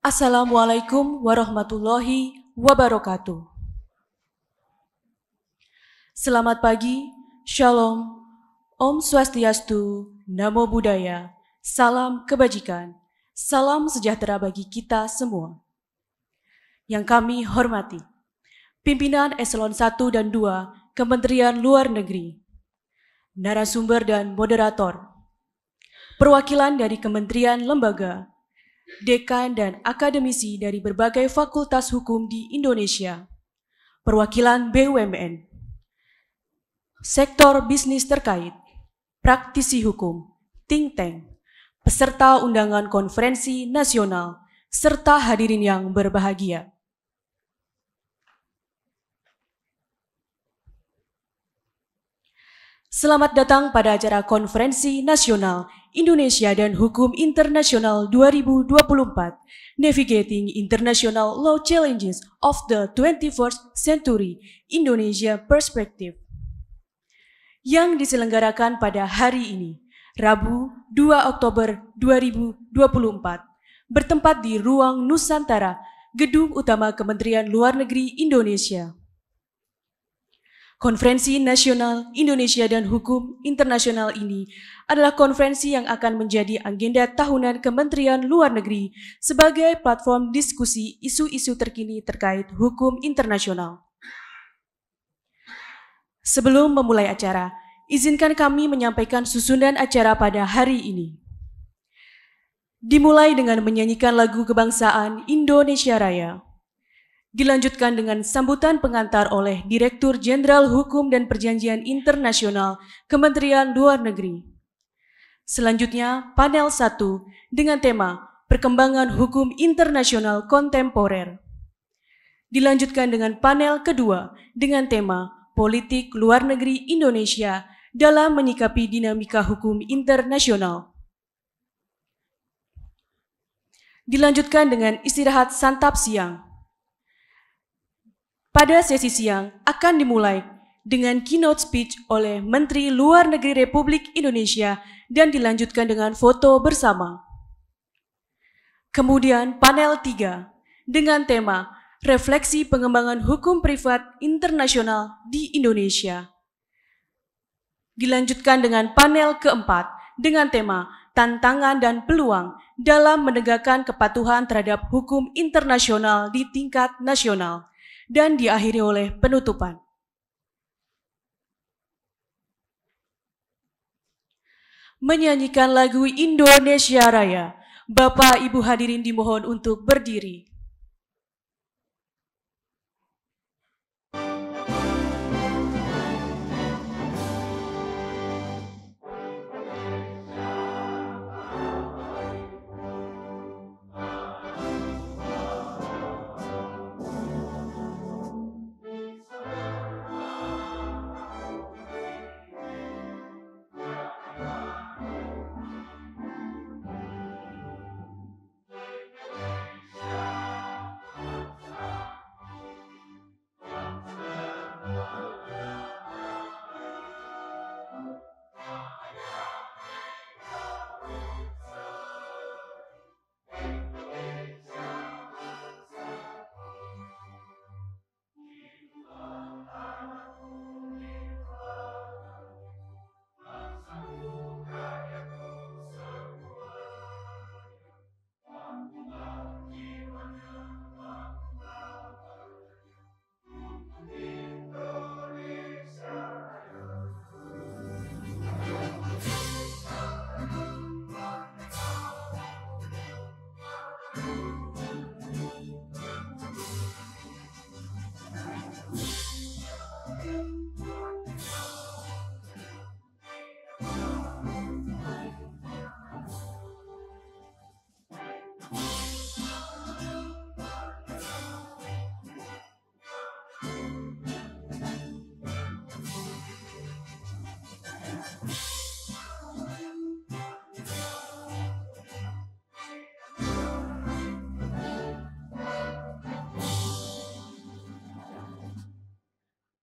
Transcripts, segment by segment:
Assalamualaikum warahmatullahi wabarakatuh. Selamat pagi, Shalom, Om Swastiastu, Namo Buddhaya, Salam Kebajikan, Salam Sejahtera bagi kita semua. Yang kami hormati, Pimpinan Eselon 1 dan 2 Kementerian Luar Negeri, Narasumber dan Moderator, Perwakilan dari Kementerian Lembaga, dekan dan akademisi dari berbagai fakultas hukum di Indonesia, perwakilan BUMN, sektor bisnis terkait, praktisi hukum, think tank, peserta undangan konferensi nasional, serta hadirin yang berbahagia. Selamat datang pada acara konferensi nasional Indonesia dan Hukum Internasional 2024, Navigating International Law Challenges of the 21st Century, Indonesia Perspective, yang diselenggarakan pada hari ini, Rabu 2 Oktober 2024, bertempat di Ruang Nusantara, Gedung Utama Kementerian Luar Negeri Indonesia. Konferensi Nasional Indonesia dan Hukum Internasional ini adalah konferensi yang akan menjadi agenda tahunan Kementerian Luar Negeri sebagai platform diskusi isu-isu terkini terkait hukum internasional. Sebelum memulai acara, izinkan kami menyampaikan susunan acara pada hari ini. Dimulai dengan menyanyikan lagu kebangsaan Indonesia Raya. Dilanjutkan dengan sambutan pengantar oleh Direktur Jenderal Hukum dan Perjanjian Internasional Kementerian Luar Negeri. Selanjutnya, panel 1 dengan tema Perkembangan Hukum Internasional Kontemporer. Dilanjutkan dengan panel kedua dengan tema Politik Luar Negeri Indonesia dalam menyikapi dinamika hukum internasional. Dilanjutkan dengan istirahat santap siang pada sesi siang akan dimulai dengan keynote speech oleh Menteri Luar Negeri Republik Indonesia dan dilanjutkan dengan foto bersama. Kemudian panel 3 dengan tema Refleksi Pengembangan Hukum Privat Internasional di Indonesia. Dilanjutkan dengan panel keempat dengan tema Tantangan dan Peluang dalam menegakkan kepatuhan terhadap hukum internasional di tingkat nasional dan diakhiri oleh penutupan. Menyanyikan lagu Indonesia Raya, Bapak Ibu hadirin dimohon untuk berdiri.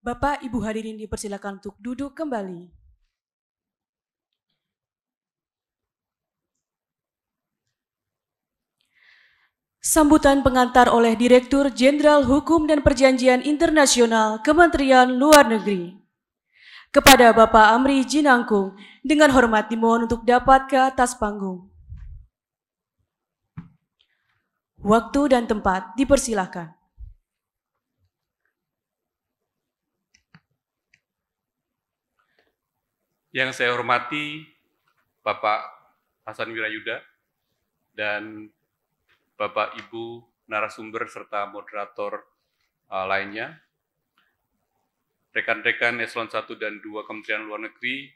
Bapak, Ibu hadirin dipersilakan untuk duduk kembali. Sambutan pengantar oleh Direktur Jenderal Hukum dan Perjanjian Internasional Kementerian Luar Negeri. Kepada Bapak Amri Jinangkung, dengan hormat dimohon untuk dapat ke atas panggung. Waktu dan tempat dipersilahkan. Yang saya hormati Bapak Hasan Wirayuda dan Bapak Ibu narasumber serta moderator uh, lainnya, rekan-rekan eselon 1 dan 2 Kementerian Luar Negeri,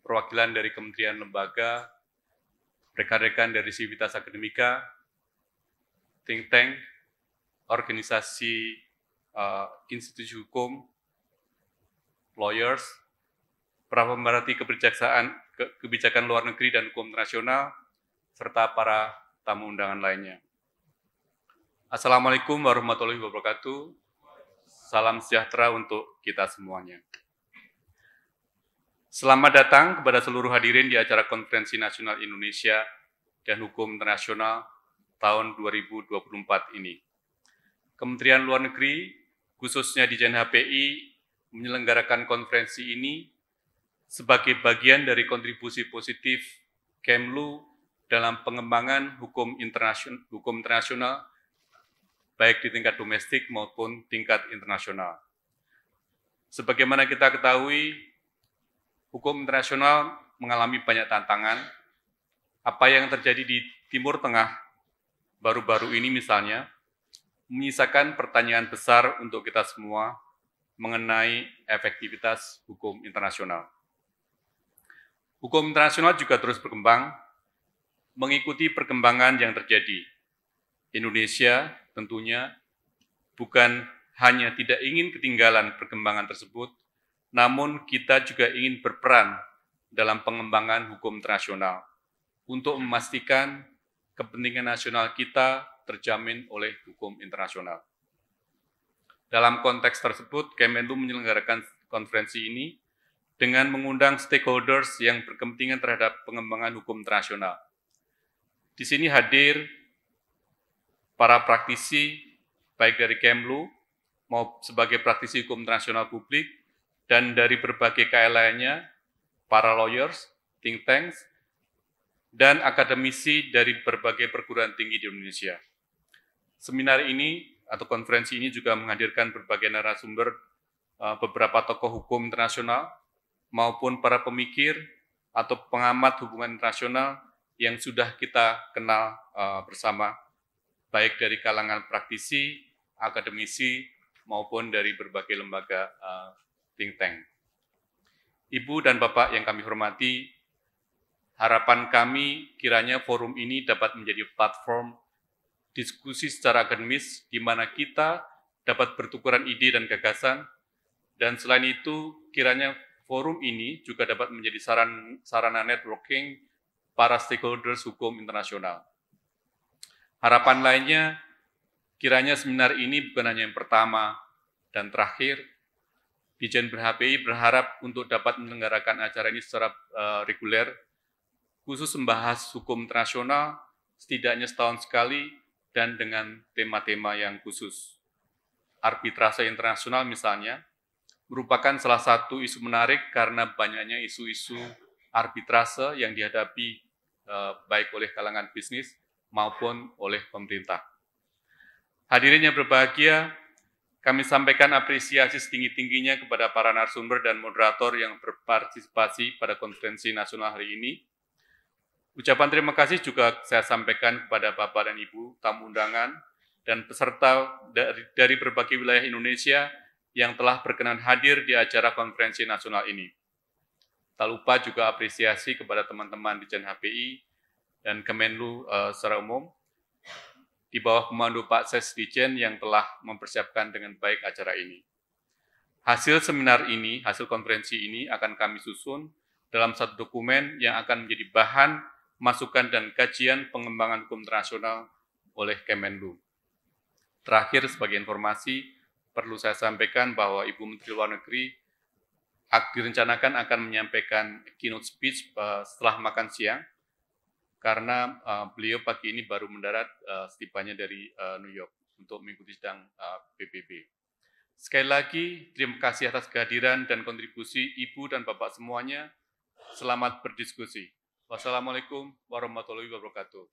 perwakilan dari Kementerian Lembaga, rekan-rekan dari Sivitas Akademika, think tank, organisasi uh, institusi hukum, lawyers, para pemerhati kebijaksaan, ke, kebijakan luar negeri dan hukum nasional serta para tamu undangan lainnya. Assalamualaikum warahmatullahi wabarakatuh. Salam sejahtera untuk kita semuanya. Selamat datang kepada seluruh hadirin di acara Konferensi Nasional Indonesia dan Hukum Internasional tahun 2024 ini. Kementerian Luar Negeri, khususnya di JNHPI, menyelenggarakan konferensi ini sebagai bagian dari kontribusi positif Kemlu dalam pengembangan hukum internasional, hukum internasional baik di tingkat domestik maupun tingkat internasional. Sebagaimana kita ketahui, hukum internasional mengalami banyak tantangan. Apa yang terjadi di Timur Tengah baru-baru ini misalnya menyisakan pertanyaan besar untuk kita semua mengenai efektivitas hukum internasional. Hukum internasional juga terus berkembang, mengikuti perkembangan yang terjadi. Indonesia tentunya bukan hanya tidak ingin ketinggalan perkembangan tersebut, namun kita juga ingin berperan dalam pengembangan hukum internasional untuk memastikan kepentingan nasional kita terjamin oleh hukum internasional. Dalam konteks tersebut, Kemenlu menyelenggarakan konferensi ini dengan mengundang stakeholders yang berkepentingan terhadap pengembangan hukum internasional. Di sini hadir para praktisi baik dari Kemlu maupun sebagai praktisi hukum internasional publik dan dari berbagai KL lainnya, para lawyers, think tanks, dan akademisi dari berbagai perguruan tinggi di Indonesia. Seminar ini atau konferensi ini juga menghadirkan berbagai narasumber eh, beberapa tokoh hukum internasional maupun para pemikir atau pengamat hubungan internasional yang sudah kita kenal uh, bersama, baik dari kalangan praktisi, akademisi, maupun dari berbagai lembaga uh, think tank. Ibu dan Bapak yang kami hormati, harapan kami kiranya forum ini dapat menjadi platform diskusi secara akademis di mana kita dapat bertukuran ide dan gagasan, dan selain itu kiranya forum ini juga dapat menjadi saran, sarana networking para stakeholders hukum internasional. Harapan lainnya, kiranya seminar ini bukan hanya yang pertama dan terakhir, Dijen BHPI berharap untuk dapat menyelenggarakan acara ini secara uh, reguler, khusus membahas hukum internasional setidaknya setahun sekali dan dengan tema-tema yang khusus. Arbitrase internasional misalnya, merupakan salah satu isu menarik karena banyaknya isu-isu arbitrase yang dihadapi eh, baik oleh kalangan bisnis maupun oleh pemerintah. Hadirin yang berbahagia, kami sampaikan apresiasi setinggi-tingginya kepada para narasumber dan moderator yang berpartisipasi pada konferensi nasional hari ini. Ucapan terima kasih juga saya sampaikan kepada Bapak dan Ibu tamu undangan dan peserta dari berbagai wilayah Indonesia yang telah berkenan hadir di acara konferensi nasional ini. Tak lupa juga apresiasi kepada teman-teman di Jen HPI dan Kemenlu uh, secara umum di bawah komando Pak Ses Dijen yang telah mempersiapkan dengan baik acara ini. Hasil seminar ini, hasil konferensi ini akan kami susun dalam satu dokumen yang akan menjadi bahan masukan dan kajian pengembangan hukum internasional oleh Kemenlu. Terakhir sebagai informasi, perlu saya sampaikan bahwa Ibu Menteri Luar Negeri direncanakan akan menyampaikan keynote speech eh, setelah makan siang karena eh, beliau pagi ini baru mendarat eh, setibanya dari New York untuk mengikuti sidang PBB. Sekali lagi, terima kasih atas kehadiran dan kontribusi Ibu dan Bapak semuanya. Selamat berdiskusi. Wassalamualaikum warahmatullahi wabarakatuh.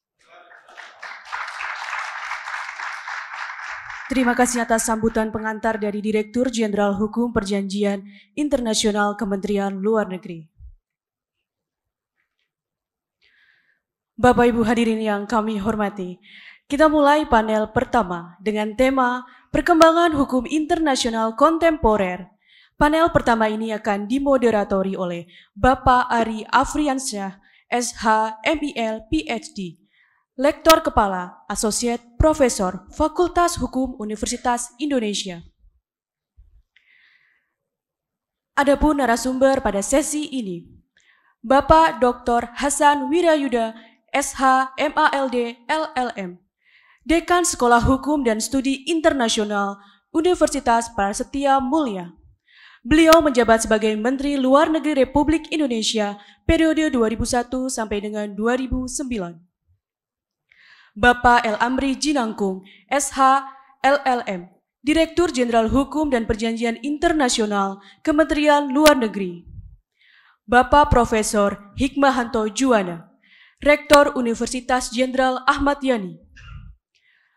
Terima kasih atas sambutan pengantar dari Direktur Jenderal Hukum Perjanjian Internasional Kementerian Luar Negeri. Bapak Ibu hadirin yang kami hormati, kita mulai panel pertama dengan tema Perkembangan Hukum Internasional Kontemporer. Panel pertama ini akan dimoderatori oleh Bapak Ari Afriansyah, SH, MIL, PhD, Lektor Kepala, Associate Profesor Fakultas Hukum Universitas Indonesia. Adapun narasumber pada sesi ini, Bapak Dr. Hasan Wirayuda, SH, MALD, LLM, Dekan Sekolah Hukum dan Studi Internasional Universitas Prasetya Mulia. Beliau menjabat sebagai Menteri Luar Negeri Republik Indonesia periode 2001 sampai dengan 2009. Bapak El Amri Jinangkung, SH, LLM, Direktur Jenderal Hukum dan Perjanjian Internasional, Kementerian Luar Negeri. Bapak Profesor Hikmahanto Juwana, Rektor Universitas Jenderal Ahmad Yani.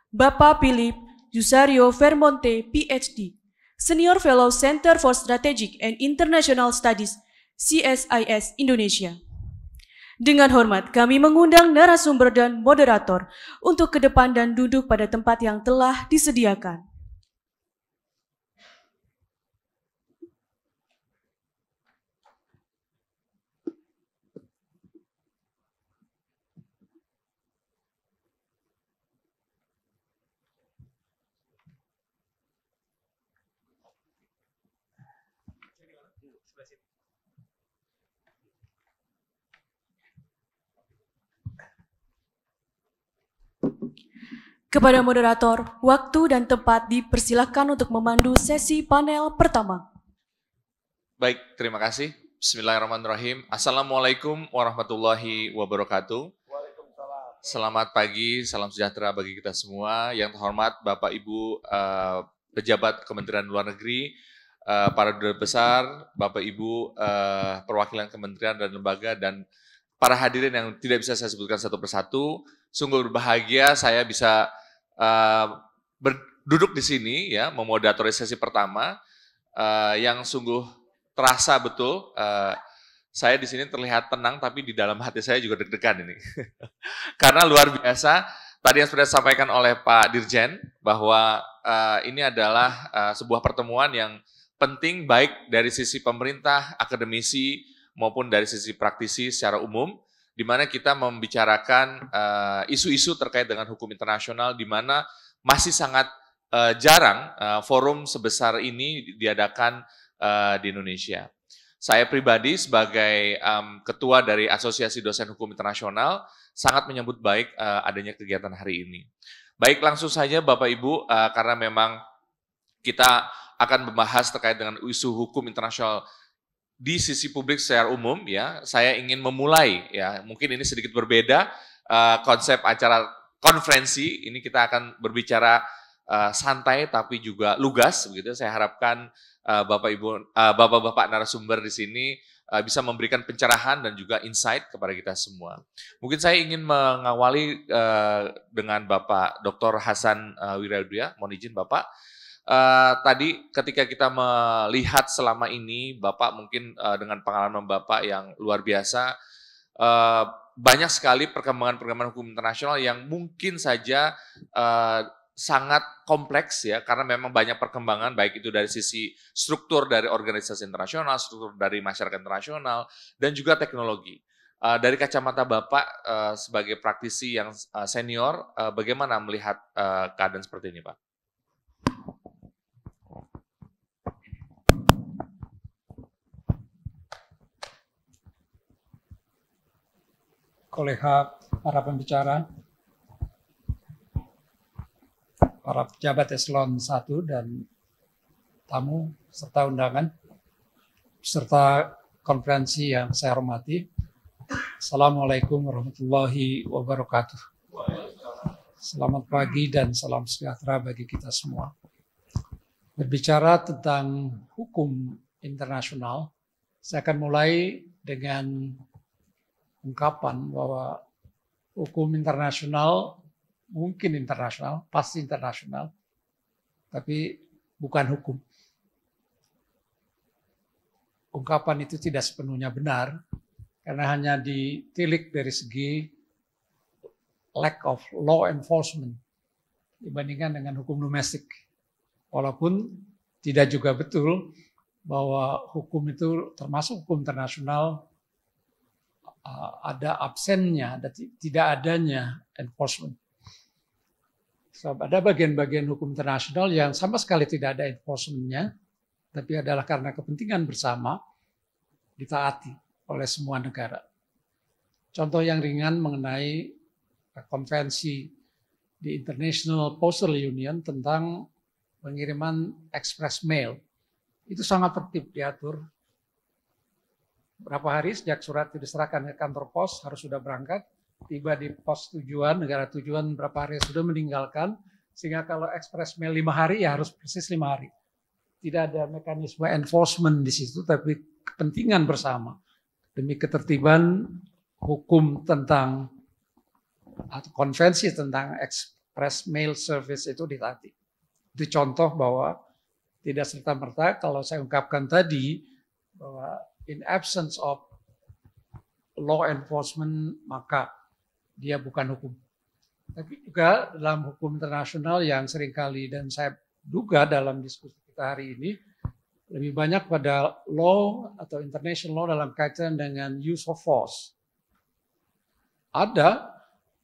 Bapak Philip Jusario Vermonte, PhD, Senior Fellow Center for Strategic and International Studies, CSIS Indonesia. Dengan hormat, kami mengundang narasumber dan moderator untuk ke depan dan duduk pada tempat yang telah disediakan. Kepada moderator, waktu dan tempat dipersilahkan untuk memandu sesi panel pertama. Baik, terima kasih. Bismillahirrahmanirrahim. Assalamualaikum warahmatullahi wabarakatuh. Selamat pagi, salam sejahtera bagi kita semua. Yang terhormat Bapak Ibu uh, pejabat Kementerian Luar Negeri, uh, eh, para duta besar, Bapak Ibu uh, perwakilan kementerian dan lembaga dan para hadirin yang tidak bisa saya sebutkan satu persatu. Sungguh berbahagia saya bisa uh, eh, berduduk di sini ya memoderatori sesi pertama uh, yang sungguh terasa betul uh, saya di sini terlihat tenang tapi di dalam hati saya juga deg-degan ini. Karena luar biasa tadi yang sudah disampaikan oleh Pak Dirjen bahwa uh, ini adalah uh, sebuah pertemuan yang penting baik dari sisi pemerintah, akademisi maupun dari sisi praktisi secara umum di mana kita membicarakan eh, isu-isu uh, terkait dengan hukum internasional di mana masih sangat uh, jarang uh, forum sebesar ini diadakan uh, di Indonesia. Saya pribadi sebagai um, ketua dari Asosiasi Dosen Hukum Internasional sangat menyambut baik uh, adanya kegiatan hari ini. Baik langsung saja Bapak Ibu uh, karena memang kita akan membahas terkait dengan isu hukum internasional di sisi publik secara umum ya saya ingin memulai ya mungkin ini sedikit berbeda uh, konsep acara konferensi ini kita akan berbicara uh, santai tapi juga lugas begitu saya harapkan uh, bapak ibu uh, bapak bapak narasumber di sini uh, bisa memberikan pencerahan dan juga insight kepada kita semua mungkin saya ingin mengawali uh, dengan bapak dr Hasan uh, Wiradya mohon izin bapak Eh, tadi ketika kita melihat selama ini Bapak mungkin uh, dengan pengalaman Bapak yang luar biasa uh, banyak sekali perkembangan-perkembangan hukum internasional yang mungkin saja uh, sangat kompleks ya karena memang banyak perkembangan baik itu dari sisi struktur dari organisasi internasional, struktur dari masyarakat internasional dan juga teknologi. Uh, dari kacamata Bapak uh, sebagai praktisi yang uh, senior, uh, bagaimana melihat uh, keadaan seperti ini, Pak? kolega para pembicara, para pejabat eselon 1 dan tamu serta undangan, serta konferensi yang saya hormati. Assalamualaikum warahmatullahi wabarakatuh. Selamat pagi dan salam sejahtera bagi kita semua. Berbicara tentang hukum internasional, saya akan mulai dengan ungkapan bahwa hukum internasional mungkin internasional, pasti internasional, tapi bukan hukum. Ungkapan itu tidak sepenuhnya benar karena hanya ditilik dari segi lack of law enforcement dibandingkan dengan hukum domestik. Walaupun tidak juga betul bahwa hukum itu termasuk hukum internasional Uh, ada absennya, ada tidak adanya enforcement. So, ada bagian-bagian hukum internasional yang sama sekali tidak ada enforcementnya, tapi adalah karena kepentingan bersama ditaati oleh semua negara. Contoh yang ringan mengenai uh, konvensi di International Postal Union tentang pengiriman express mail. Itu sangat tertib diatur Berapa hari sejak surat itu diserahkan ke kantor pos harus sudah berangkat, tiba di pos tujuan, negara tujuan berapa hari sudah meninggalkan, sehingga kalau ekspres mail lima hari ya harus persis lima hari. Tidak ada mekanisme enforcement di situ, tapi kepentingan bersama demi ketertiban hukum tentang atau konvensi tentang ekspres mail service itu ditati Itu contoh bahwa tidak serta merta kalau saya ungkapkan tadi bahwa in absence of law enforcement maka dia bukan hukum. Tapi juga dalam hukum internasional yang seringkali dan saya duga dalam diskusi kita hari ini lebih banyak pada law atau international law dalam kaitan dengan use of force. Ada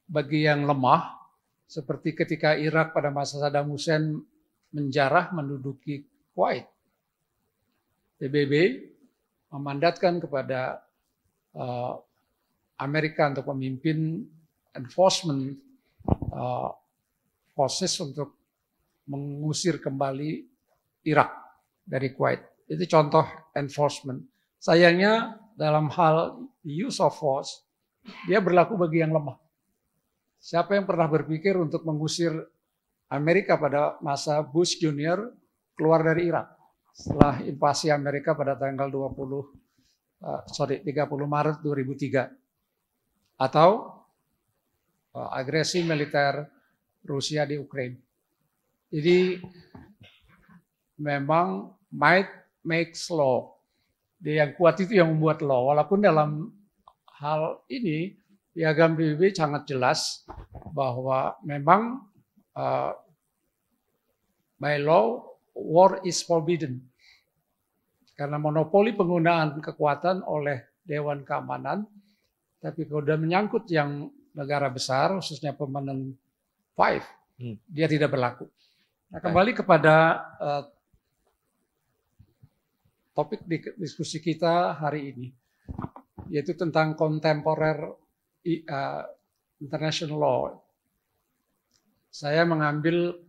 bagi yang lemah seperti ketika Irak pada masa Saddam Hussein menjarah menduduki Kuwait. PBB memandatkan kepada eh, Amerika untuk memimpin enforcement uh, forces untuk mengusir kembali Irak dari Kuwait. Itu contoh enforcement. Sayangnya dalam hal use of force, dia berlaku bagi yang lemah. Siapa yang pernah berpikir untuk mengusir Amerika pada masa Bush Junior keluar dari Irak? setelah invasi Amerika pada tanggal 20 uh, eh, sorry 30 Maret 2003 atau eh, agresi militer Rusia di Ukraina. Jadi memang might makes law. Dia yang kuat itu yang membuat law. Walaupun dalam hal ini piagam PBB sangat jelas bahwa memang uh, by law war is forbidden. Karena monopoli penggunaan kekuatan oleh Dewan Keamanan, tapi kalau sudah menyangkut yang negara besar, khususnya pemenang five, hmm. dia tidak berlaku. Nah, kembali kepada uh, topik di, diskusi kita hari ini, yaitu tentang kontemporer uh, international law. Saya mengambil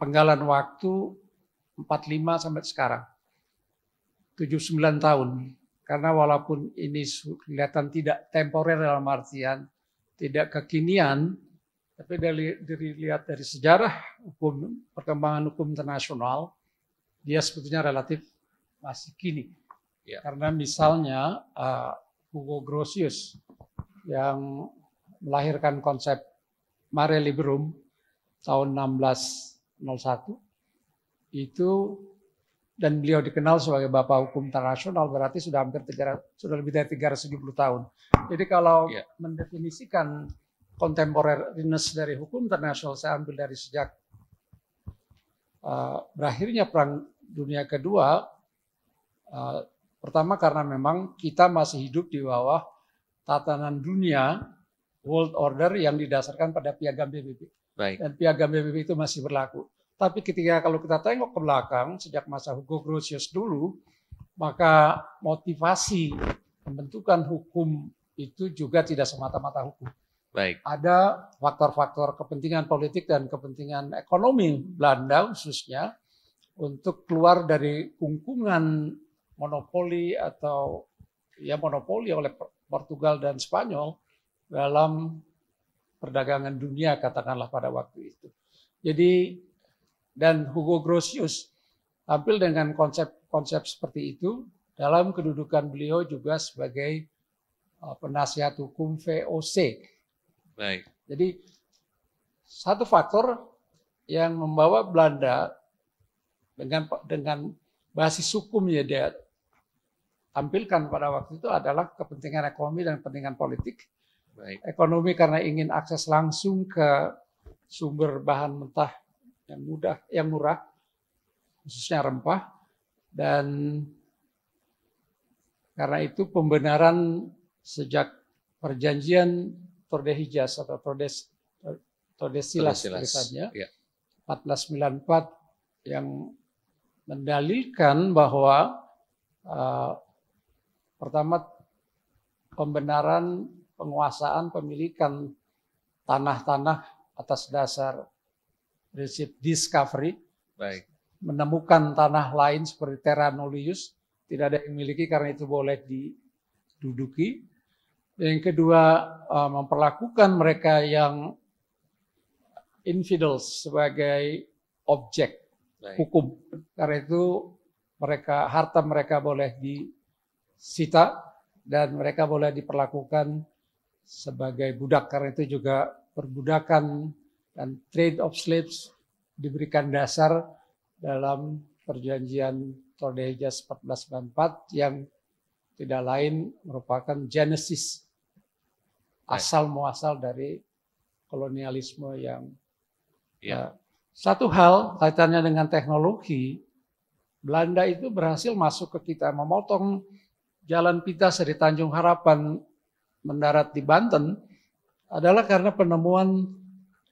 penggalan waktu 45 sampai sekarang. 79 tahun. Karena walaupun ini kelihatan tidak temporer dalam artian tidak kekinian, tapi dari dilihat dari sejarah hukum perkembangan hukum internasional, dia sebetulnya relatif masih kini. Ya. Karena misalnya uh, Hugo Grotius yang melahirkan konsep Mare Liberum tahun 16 01 itu dan beliau dikenal sebagai bapak hukum internasional berarti sudah hampir 300, sudah lebih dari 370 tahun. Jadi kalau yeah. mendefinisikan kontemporerness dari hukum internasional saya ambil dari sejak uh, berakhirnya perang dunia kedua uh, pertama karena memang kita masih hidup di bawah tatanan dunia world order yang didasarkan pada piagam PBB Baik. Dan piagam PBB itu masih berlaku. Tapi ketika kalau kita tengok ke belakang sejak masa Hugo Grotius dulu, maka motivasi pembentukan hukum itu juga tidak semata-mata hukum. Baik. Ada faktor-faktor kepentingan politik dan kepentingan ekonomi Belanda khususnya untuk keluar dari kungkungan monopoli atau ya monopoli oleh Portugal dan Spanyol dalam perdagangan dunia katakanlah pada waktu itu. Jadi dan Hugo Grotius tampil dengan konsep-konsep seperti itu dalam kedudukan beliau juga sebagai uh, penasihat hukum VOC. Baik. Jadi satu faktor yang membawa Belanda dengan dengan basis hukumnya dia tampilkan pada waktu itu adalah kepentingan ekonomi dan kepentingan politik Baik. Ekonomi karena ingin akses langsung ke sumber bahan mentah yang mudah, yang murah, khususnya rempah, dan karena itu pembenaran sejak perjanjian Torde Hijaz atau Tordes Tordesilas misalnya, ya. 1494 yang mendalilkan bahwa uh, pertama pembenaran penguasaan pemilikan tanah-tanah atas dasar prinsip discovery. Baik. Menemukan tanah lain seperti terra nullius tidak ada yang miliki karena itu boleh diduduki. Yang kedua eh, memperlakukan mereka yang infidels sebagai objek Baik. hukum. Karena itu mereka harta mereka boleh disita dan mereka boleh diperlakukan sebagai budak. Karena itu juga perbudakan dan trade of slaves diberikan dasar dalam perjanjian Tordesillas 1494 yang tidak lain merupakan genesis asal muasal dari kolonialisme yang ya. Uh, satu hal kaitannya dengan teknologi Belanda itu berhasil masuk ke kita memotong jalan pita dari Tanjung Harapan mendarat di Banten adalah karena penemuan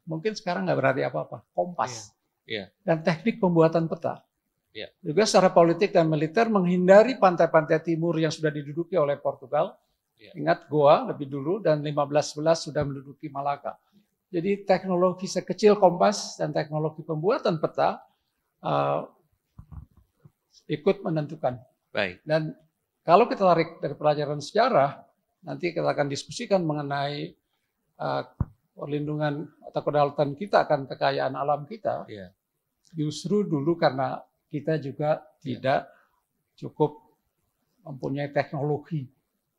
mungkin sekarang nggak berarti apa-apa kompas yeah. Yeah. dan teknik pembuatan peta. Yeah. Juga secara politik dan militer menghindari pantai-pantai timur yang sudah diduduki oleh Portugal. Yeah. Ingat Goa lebih dulu dan 1511 sudah menduduki Malaka. Jadi teknologi sekecil kompas dan teknologi pembuatan peta uh, ikut menentukan. Baik. Dan kalau kita tarik dari pelajaran sejarah, Nanti kita akan diskusikan mengenai uh, perlindungan atau kedaulatan kita akan kekayaan alam kita. Yeah. Justru dulu karena kita juga iya. tidak cukup mempunyai teknologi.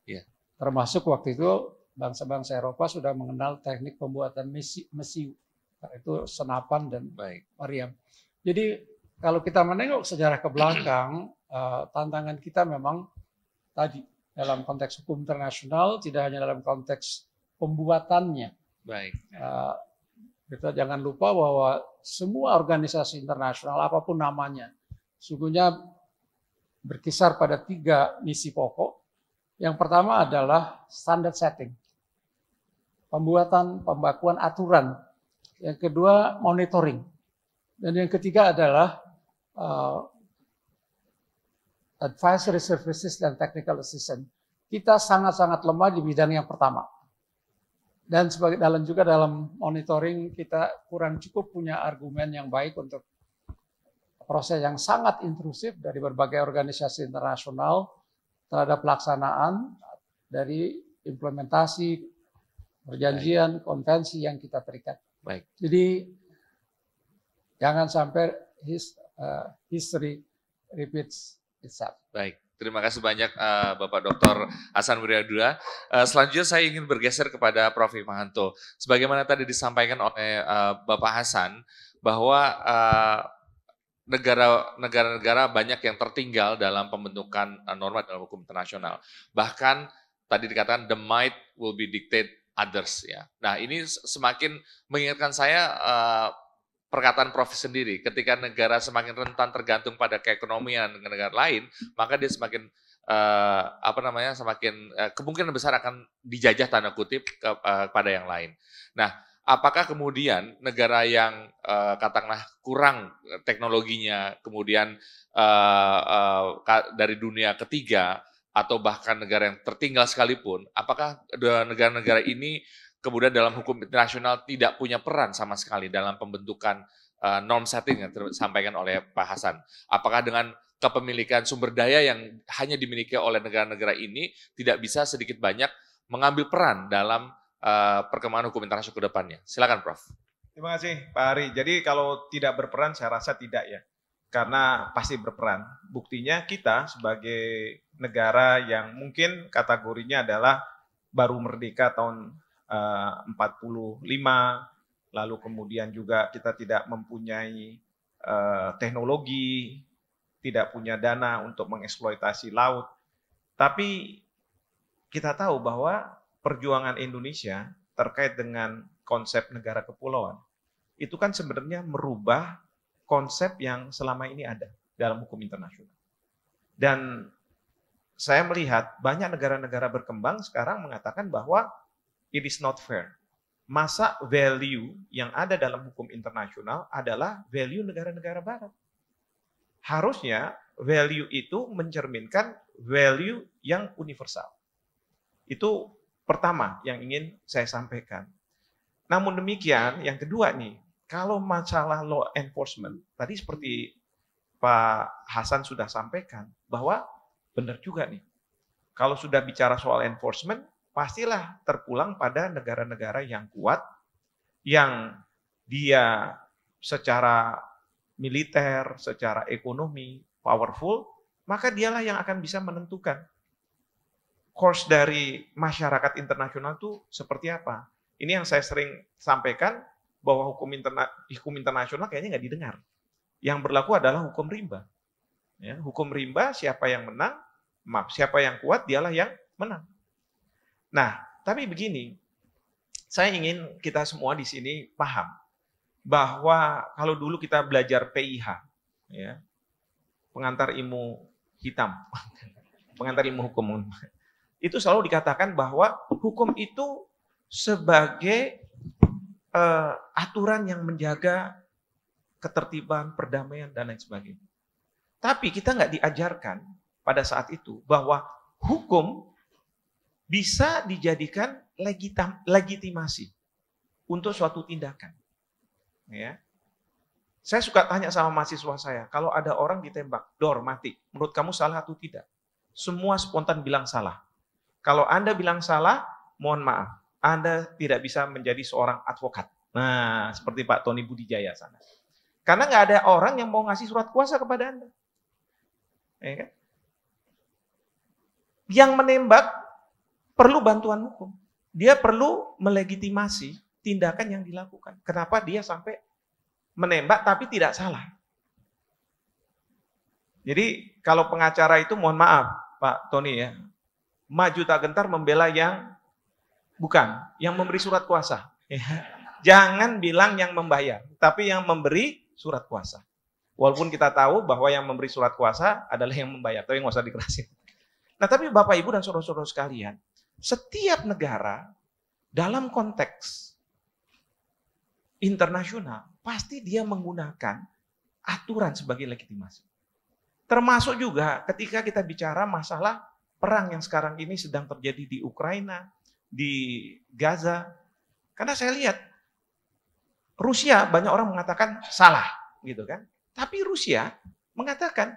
Yeah. Termasuk waktu itu bangsa-bangsa Eropa sudah mengenal teknik pembuatan mesi, mesiu, itu senapan dan Baik. meriam. Jadi kalau kita menengok sejarah ke belakang, eh, tantangan kita memang tadi dalam konteks hukum internasional, tidak hanya dalam konteks pembuatannya. Baik. Uh, kita jangan lupa bahwa semua organisasi internasional apapun namanya, sungguhnya berkisar pada tiga misi pokok. Yang pertama adalah standard setting, pembuatan, pembakuan aturan. Yang kedua monitoring, dan yang ketiga adalah uh, advisory services dan technical assistance, kita sangat-sangat lemah di bidang yang pertama. Dan sebagai dalam juga dalam monitoring kita kurang cukup punya argumen yang baik untuk proses yang sangat intrusif dari berbagai organisasi internasional terhadap pelaksanaan dari implementasi perjanjian Baik. konvensi yang kita terikat. Baik. Jadi jangan sampai his, uh, history repeats Baik. Terima kasih banyak uh, Bapak Dr. Hasan Wiryadura. Uh, selanjutnya saya ingin bergeser kepada Prof. Imahanto. Sebagaimana tadi disampaikan oleh uh, Bapak Hasan bahwa negara-negara uh, banyak yang tertinggal dalam pembentukan uh, norma dalam hukum internasional. Bahkan tadi dikatakan the might will be dictate others ya. Nah, ini semakin mengingatkan saya uh, perkataan Prof sendiri, ketika negara semakin rentan tergantung pada keekonomian negara lain, maka dia semakin uh, apa namanya semakin uh, kemungkinan besar akan dijajah tanda kutip kepada uh, eh, kepada yang lain. Nah, apakah kemudian negara yang uh, katakanlah kurang teknologinya, kemudian uh, uh, dari dunia ketiga atau bahkan negara yang tertinggal sekalipun, apakah negara-negara ini kemudian dalam hukum internasional tidak punya peran sama sekali dalam pembentukan uh, norm setting yang disampaikan oleh Pak Hasan. Apakah dengan kepemilikan sumber daya yang hanya dimiliki oleh negara-negara ini tidak bisa sedikit banyak mengambil peran dalam uh, perkembangan hukum internasional ke depannya? Silakan Prof. Terima kasih Pak Ari. Jadi kalau tidak berperan saya rasa tidak ya. Karena pasti berperan. Buktinya kita sebagai negara yang mungkin kategorinya adalah baru merdeka tahun 45, eh, lalu kemudian juga kita tidak mempunyai eh, teknologi, tidak punya dana untuk mengeksploitasi laut. Tapi kita tahu bahwa perjuangan Indonesia terkait dengan konsep negara kepulauan itu kan sebenarnya merubah konsep yang selama ini ada dalam hukum internasional. Dan saya melihat banyak negara-negara berkembang sekarang mengatakan bahwa it is not fair. Masa value yang ada dalam hukum internasional adalah value negara-negara barat. Harusnya value itu mencerminkan value yang universal. Itu pertama yang ingin saya sampaikan. Namun demikian, yang kedua nih, kalau masalah law enforcement, tadi seperti Pak Hasan sudah sampaikan, bahwa benar juga nih, kalau sudah bicara soal enforcement, pastilah terpulang pada negara-negara yang kuat, yang dia secara militer, secara ekonomi powerful, maka dialah yang akan bisa menentukan course dari masyarakat internasional itu seperti apa. Ini yang saya sering sampaikan bahwa hukum, interna hukum internasional kayaknya nggak didengar. Yang berlaku adalah hukum rimba. Ya, hukum rimba siapa yang menang, maaf siapa yang kuat dialah yang menang. Nah, tapi begini, saya ingin kita semua di sini paham bahwa kalau dulu kita belajar PIH, ya, pengantar ilmu hitam, pengantar ilmu hukum, itu selalu dikatakan bahwa hukum itu sebagai uh, aturan yang menjaga ketertiban, perdamaian, dan lain sebagainya. Tapi kita nggak diajarkan pada saat itu bahwa hukum bisa dijadikan legitim, legitimasi untuk suatu tindakan. Ya. Saya suka tanya sama mahasiswa saya, kalau ada orang ditembak, dor, mati, menurut kamu salah atau tidak? Semua spontan bilang salah. Kalau Anda bilang salah, mohon maaf, Anda tidak bisa menjadi seorang advokat. Nah, seperti Pak Tony Budijaya sana. Karena nggak ada orang yang mau ngasih surat kuasa kepada Anda. Ya kan? Yang menembak perlu bantuan hukum. Dia perlu melegitimasi tindakan yang dilakukan. Kenapa dia sampai menembak tapi tidak salah. Jadi kalau pengacara itu mohon maaf Pak Tony ya, maju tak gentar membela yang bukan, yang memberi surat kuasa. Ya. Jangan bilang yang membayar, tapi yang memberi surat kuasa. Walaupun kita tahu bahwa yang memberi surat kuasa adalah yang membayar, tapi yang usah dikerasin. Nah tapi Bapak Ibu dan saudara-saudara sekalian, setiap negara dalam konteks internasional pasti dia menggunakan aturan sebagai legitimasi. Termasuk juga ketika kita bicara masalah perang yang sekarang ini sedang terjadi di Ukraina, di Gaza. Karena saya lihat Rusia banyak orang mengatakan salah gitu kan. Tapi Rusia mengatakan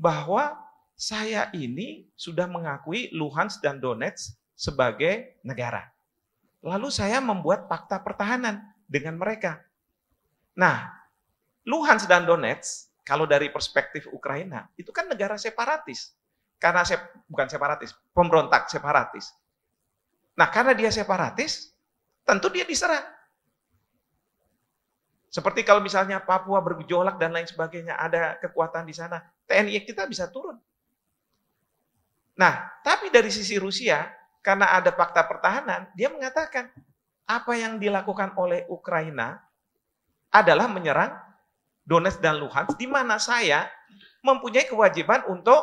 bahwa saya ini sudah mengakui Luhansk dan Donetsk sebagai negara. Lalu saya membuat fakta pertahanan dengan mereka. Nah, Luhansk dan Donetsk, kalau dari perspektif Ukraina, itu kan negara separatis. Karena se bukan separatis, pemberontak separatis. Nah, karena dia separatis, tentu dia diserang. Seperti kalau misalnya Papua bergejolak dan lain sebagainya, ada kekuatan di sana, TNI kita bisa turun. Nah, tapi dari sisi Rusia, karena ada fakta pertahanan, dia mengatakan apa yang dilakukan oleh Ukraina adalah menyerang Donetsk dan Luhansk di mana saya mempunyai kewajiban untuk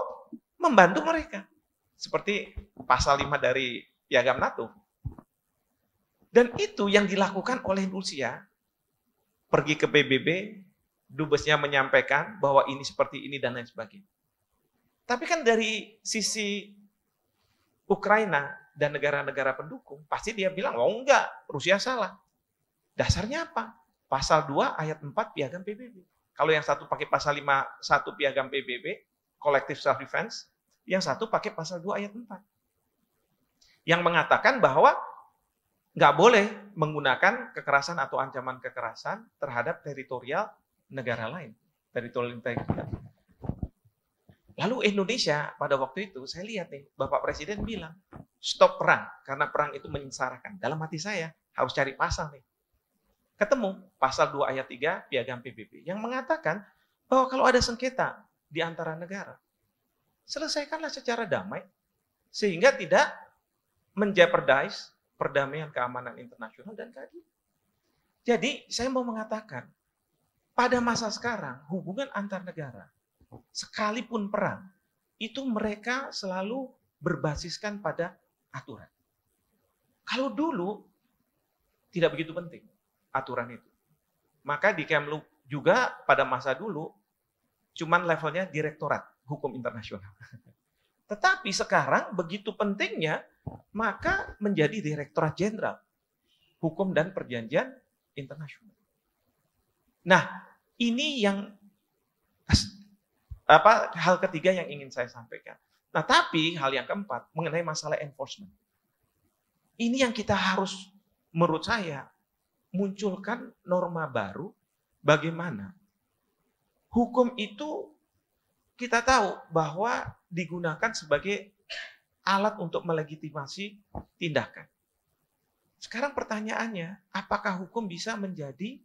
membantu mereka. Seperti pasal 5 dari piagam NATO. Dan itu yang dilakukan oleh Rusia pergi ke PBB, dubesnya menyampaikan bahwa ini seperti ini dan lain sebagainya. Tapi kan dari sisi Ukraina, dan negara-negara pendukung, pasti dia bilang, oh enggak, Rusia salah. Dasarnya apa? Pasal 2 ayat 4 Piagam PBB. Kalau yang satu pakai pasal 5, satu Piagam PBB, collective self defense, yang satu pakai pasal 2 ayat 4. Yang mengatakan bahwa nggak boleh menggunakan kekerasan atau ancaman kekerasan terhadap teritorial negara lain. Teritorial integritas Lalu Indonesia pada waktu itu saya lihat nih Bapak Presiden bilang stop perang karena perang itu menyengsarakan. Dalam hati saya harus cari pasal nih. Ketemu pasal 2 ayat 3 Piagam PBB yang mengatakan bahwa kalau ada sengketa di antara negara, selesaikanlah secara damai sehingga tidak menjeopardize perdamaian keamanan internasional dan keadilan. Jadi saya mau mengatakan pada masa sekarang hubungan antar negara sekalipun perang, itu mereka selalu berbasiskan pada aturan. Kalau dulu tidak begitu penting aturan itu. Maka di Kemlu juga pada masa dulu cuman levelnya direktorat hukum internasional. Tetapi sekarang begitu pentingnya maka menjadi direktorat jenderal hukum dan perjanjian internasional. Nah, ini yang apa hal ketiga yang ingin saya sampaikan. Nah, tapi hal yang keempat mengenai masalah enforcement. Ini yang kita harus menurut saya munculkan norma baru bagaimana hukum itu kita tahu bahwa digunakan sebagai alat untuk melegitimasi tindakan. Sekarang pertanyaannya, apakah hukum bisa menjadi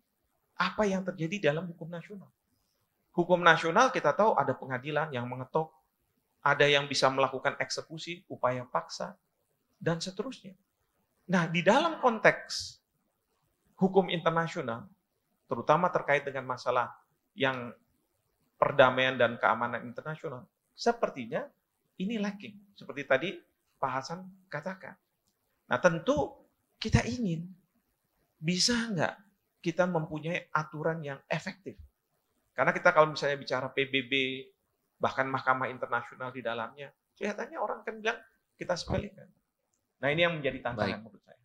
apa yang terjadi dalam hukum nasional? Hukum nasional kita tahu ada pengadilan yang mengetok, ada yang bisa melakukan eksekusi, upaya paksa, dan seterusnya. Nah, di dalam konteks hukum internasional, terutama terkait dengan masalah yang perdamaian dan keamanan internasional, sepertinya ini lacking. Seperti tadi Pak Hasan katakan. Nah tentu kita ingin bisa enggak kita mempunyai aturan yang efektif karena kita kalau misalnya bicara PBB, bahkan mahkamah internasional di dalamnya, kelihatannya orang kan bilang kita sepelekan. Nah ini yang menjadi tantangan Baik. menurut saya.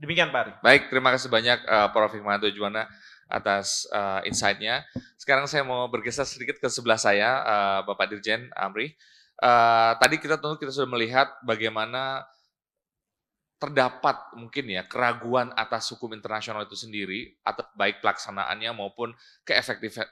Demikian Pak Ari. Baik, terima kasih banyak uh, Prof. Hikmanto Juwana atas uh, insight-nya. Sekarang saya mau bergeser sedikit ke sebelah saya, uh, Bapak Dirjen Amri. Uh, tadi kita tentu kita sudah melihat bagaimana terdapat mungkin ya keraguan atas hukum internasional itu sendiri, atau baik pelaksanaannya maupun keefektif eh,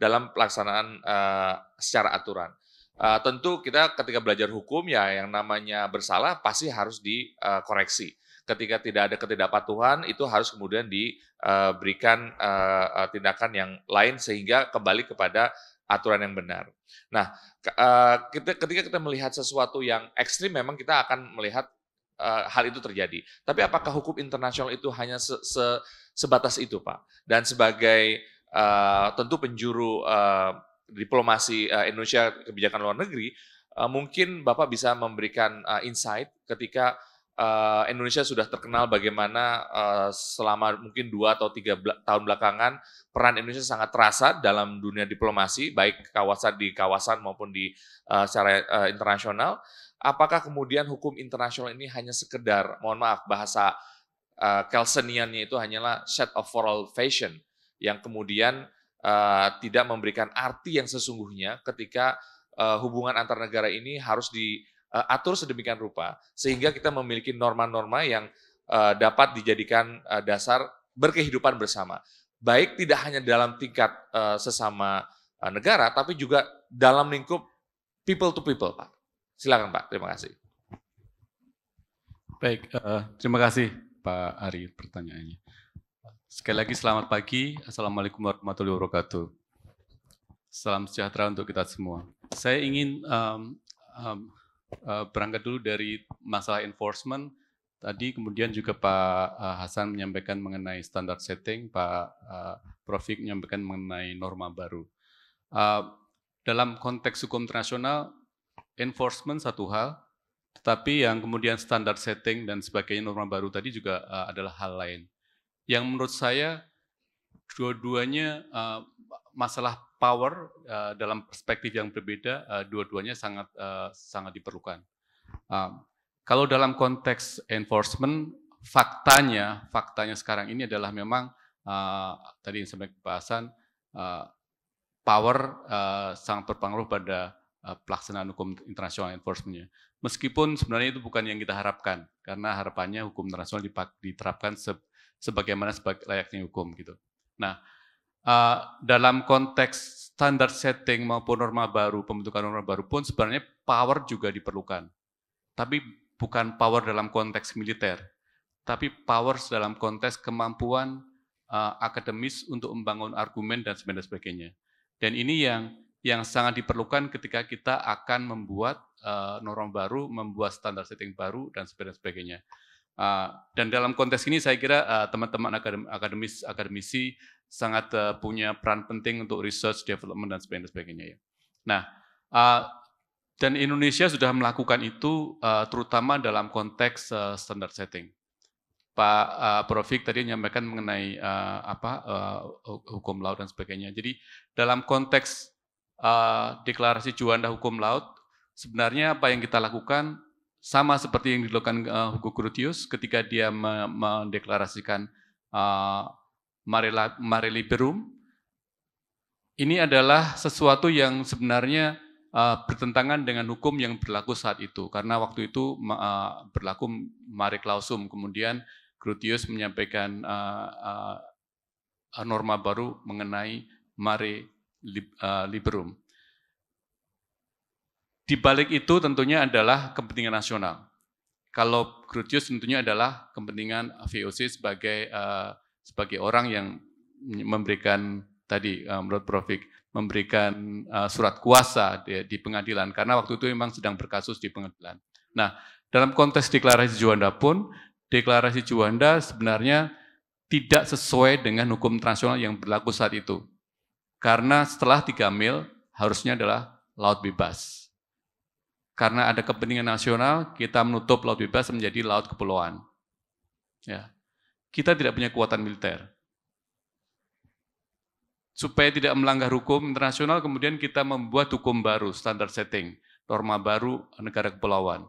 dalam pelaksanaan uh, secara aturan. Uh, tentu kita ketika belajar hukum ya yang namanya bersalah pasti harus dikoreksi. Ketika tidak ada ketidakpatuhan itu harus kemudian diberikan uh, tindakan yang lain sehingga kembali kepada aturan yang benar. Nah, eh, ketika kita melihat sesuatu yang ekstrim, memang kita akan melihat eh, hal itu terjadi. Tapi apakah hukum internasional itu hanya se -se sebatas itu, Pak? Dan sebagai eh, tentu penjuru diplomasi Indonesia kebijakan luar negeri, mungkin Bapak bisa memberikan insight ketika uh, Indonesia sudah terkenal bagaimana uh, selama mungkin dua atau tiga bel tahun belakangan peran Indonesia sangat terasa dalam dunia diplomasi baik kawasan di kawasan maupun di uh, secara uh, internasional. Apakah kemudian hukum internasional ini hanya sekedar mohon maaf bahasa uh, Kelseniannya itu hanyalah set of moral fashion yang kemudian uh, tidak memberikan arti yang sesungguhnya ketika uh, hubungan antar negara ini harus di Eh, atur sedemikian rupa sehingga kita memiliki norma-norma yang eh, dapat dijadikan eh, dasar berkehidupan bersama. Baik tidak hanya dalam tingkat sesama negara tapi juga dalam lingkup people to people, Pak. Silakan, Pak. Terima kasih. Baik, terima kasih Pak Ari pertanyaannya. Sekali lagi selamat pagi. Assalamualaikum warahmatullahi wabarakatuh. Salam sejahtera untuk kita semua. Saya ingin um, um, Eh, berangkat dulu dari masalah enforcement. Tadi kemudian juga Pak eh, Hasan menyampaikan mengenai standar setting, Pak eh, Profik menyampaikan mengenai norma baru. dalam konteks hukum internasional, enforcement satu hal, tetapi yang kemudian standar setting dan sebagainya norma baru tadi juga adalah hal lain. Yang menurut saya dua-duanya masalah power uh, dalam perspektif yang berbeda, uh, dua-duanya sangat uh, sangat diperlukan. Um, kalau dalam konteks enforcement, faktanya faktanya sekarang ini adalah memang uh, tadi yang sampai uh, power uh, sangat berpengaruh pada uh, pelaksanaan hukum internasional enforcementnya. Meskipun sebenarnya itu bukan yang kita harapkan, karena harapannya hukum internasional diterapkan sebagaimana sebagai layaknya hukum gitu. Nah, uh, dalam konteks standar setting maupun norma baru, pembentukan norma baru pun sebenarnya power juga diperlukan. Tapi bukan power dalam konteks militer, tapi power dalam konteks kemampuan uh, akademis untuk membangun argumen dan sebagainya. Dan ini yang yang sangat diperlukan ketika kita akan membuat uh, norma baru, membuat standar setting baru, dan sebagainya. Uh, dan dalam konteks ini saya kira teman-teman uh, akademis, akademisi sangat uh, punya peran penting untuk research, development, dan sebagainya. Ya. Nah, uh, dan Indonesia sudah melakukan itu uh, terutama dalam konteks uh, standar setting. Pak uh, Profik tadi menyampaikan mengenai uh, apa uh, hukum laut dan sebagainya. Jadi dalam konteks uh, deklarasi Juanda hukum laut, sebenarnya apa yang kita lakukan sama seperti yang dilakukan uh, Hugo Grotius ketika dia mendeklarasikan uh, Liberum, ini adalah sesuatu yang sebenarnya uh, bertentangan dengan hukum yang berlaku saat itu. Karena waktu itu uh, berlaku mare clausum, kemudian Grotius menyampaikan uh, uh, norma baru mengenai mare lib, uh, liberum. Di balik itu tentunya adalah kepentingan nasional. Kalau Grotius tentunya adalah kepentingan VOC sebagai uh, sebagai orang yang memberikan tadi uh, menurut Profik memberikan uh, surat kuasa di, di pengadilan karena waktu itu memang sedang berkasus di pengadilan. Nah, dalam konteks deklarasi Juanda pun deklarasi Juanda sebenarnya tidak sesuai dengan hukum transnasional yang berlaku saat itu. Karena setelah tiga mil harusnya adalah laut bebas. Karena ada kepentingan nasional, kita menutup laut bebas menjadi laut kepulauan. Ya. Kita tidak punya kekuatan militer. Supaya tidak melanggar hukum internasional, kemudian kita membuat hukum baru, standar setting, norma baru negara kepulauan.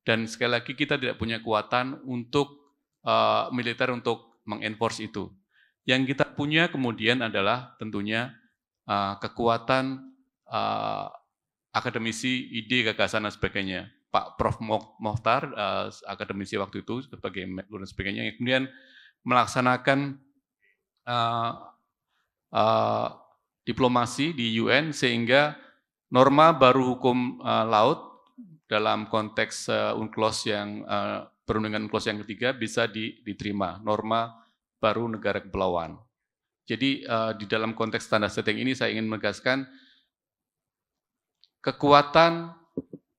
Dan sekali lagi kita tidak punya kekuatan untuk uh, militer untuk mengenforce itu. Yang kita punya kemudian adalah tentunya uh, kekuatan uh, akademisi, ide, gagasan, dan sebagainya. Pak Prof. Mohtar uh, akademisi waktu itu sebagai dan sebagainya. Kemudian melaksanakan uh, uh, diplomasi di UN sehingga norma baru hukum uh, laut dalam konteks uh, UNCLOS yang uh, perundingan UNCLOS yang ketiga bisa di, diterima norma baru negara kepulauan. Jadi uh, di dalam konteks standar setting ini saya ingin menegaskan kekuatan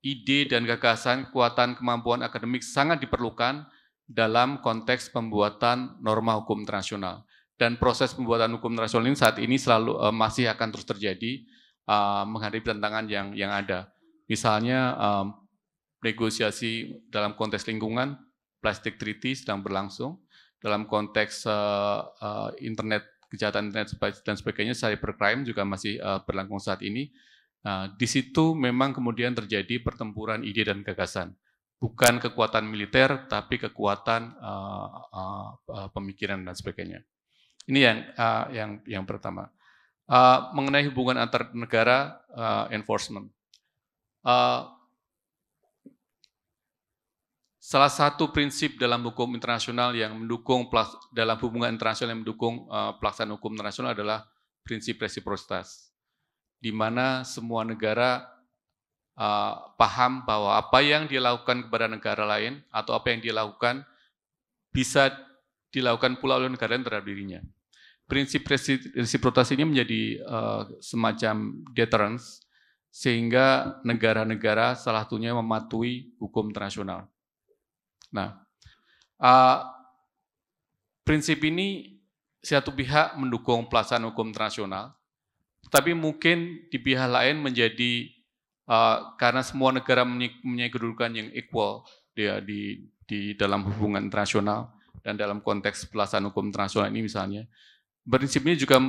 ide dan gagasan, kekuatan kemampuan akademik sangat diperlukan dalam konteks pembuatan norma hukum internasional. Dan proses pembuatan hukum internasional ini saat ini selalu uh, masih akan terus terjadi uh, menghadapi tantangan yang yang ada. Misalnya um, negosiasi dalam konteks lingkungan, plastik treaty sedang berlangsung. Dalam konteks uh, uh, internet kejahatan internet dan sebagainya, cybercrime juga masih uh, berlangsung saat ini. Uh, di situ memang kemudian terjadi pertempuran ide dan gagasan bukan kekuatan militer, tapi kekuatan uh, uh, pemikiran dan sebagainya. Ini yang uh, yang yang pertama. Uh, mengenai hubungan antar negara uh, enforcement. Uh, salah satu prinsip dalam hukum internasional yang mendukung dalam hubungan internasional yang mendukung uh, pelaksanaan hukum internasional adalah prinsip resiprositas, di mana semua negara Eh, paham bahwa apa yang dilakukan kepada negara lain atau apa yang dilakukan bisa dilakukan pula oleh negara lain terhadap dirinya. Prinsip resiprotas ini menjadi uh, semacam deterrence sehingga negara-negara salah satunya mematuhi hukum internasional. Nah, uh, prinsip ini satu pihak mendukung pelaksanaan hukum internasional, tapi mungkin di pihak lain menjadi uh, karena semua negara mempunyai kedudukan yang equal ya, di, di dalam hubungan internasional dan dalam konteks pelaksanaan hukum internasional ini misalnya. Prinsipnya juga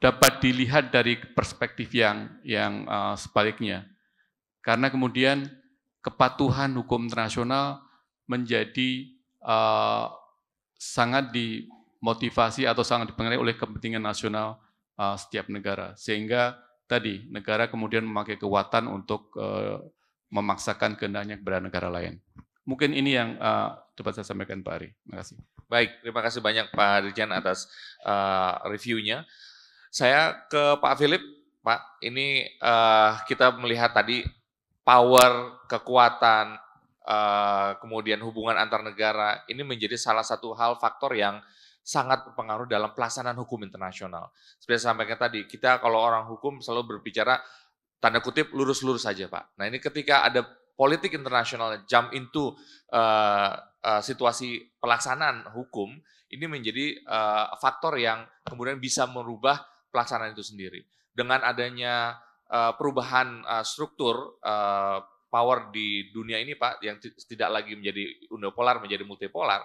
dapat dilihat dari perspektif yang yang uh, sebaliknya. Karena kemudian kepatuhan hukum internasional menjadi uh, sangat dimotivasi atau sangat dipengaruhi oleh kepentingan nasional uh, setiap negara. Sehingga tadi negara kemudian memakai kekuatan untuk eh, memaksakan kehendaknya kepada negara lain. Mungkin ini yang uh, dapat saya sampaikan Pak Ari. Terima kasih. Baik, terima kasih banyak Pak Dirjen atas uh, reviewnya. Saya ke Pak Philip. Pak, ini uh, kita melihat tadi power, kekuatan, uh, kemudian hubungan antar negara, ini menjadi salah satu hal faktor yang sangat berpengaruh dalam pelaksanaan hukum internasional. Seperti saya sampaikan tadi, kita kalau orang hukum selalu berbicara tanda kutip lurus-lurus saja, -lurus Pak. Nah ini ketika ada politik internasional jump into uh, uh, situasi pelaksanaan hukum, ini menjadi uh, faktor yang kemudian bisa merubah pelaksanaan itu sendiri. Dengan adanya uh, perubahan uh, struktur uh, power di dunia ini Pak yang tidak lagi menjadi unipolar menjadi multipolar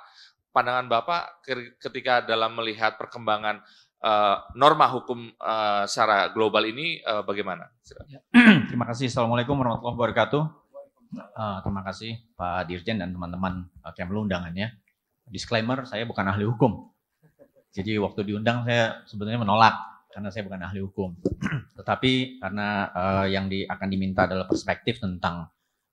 pandangan Bapak ketika dalam melihat perkembangan uh, norma hukum uh, secara global ini uh, bagaimana? Ya. terima kasih. Assalamualaikum warahmatullahi wabarakatuh. Uh, terima kasih Pak Dirjen dan teman-teman uh, Kemlu undangannya. Disclaimer, saya bukan ahli hukum. Jadi waktu diundang saya sebenarnya menolak karena saya bukan ahli hukum. Tetapi karena uh, yang di, akan diminta adalah perspektif tentang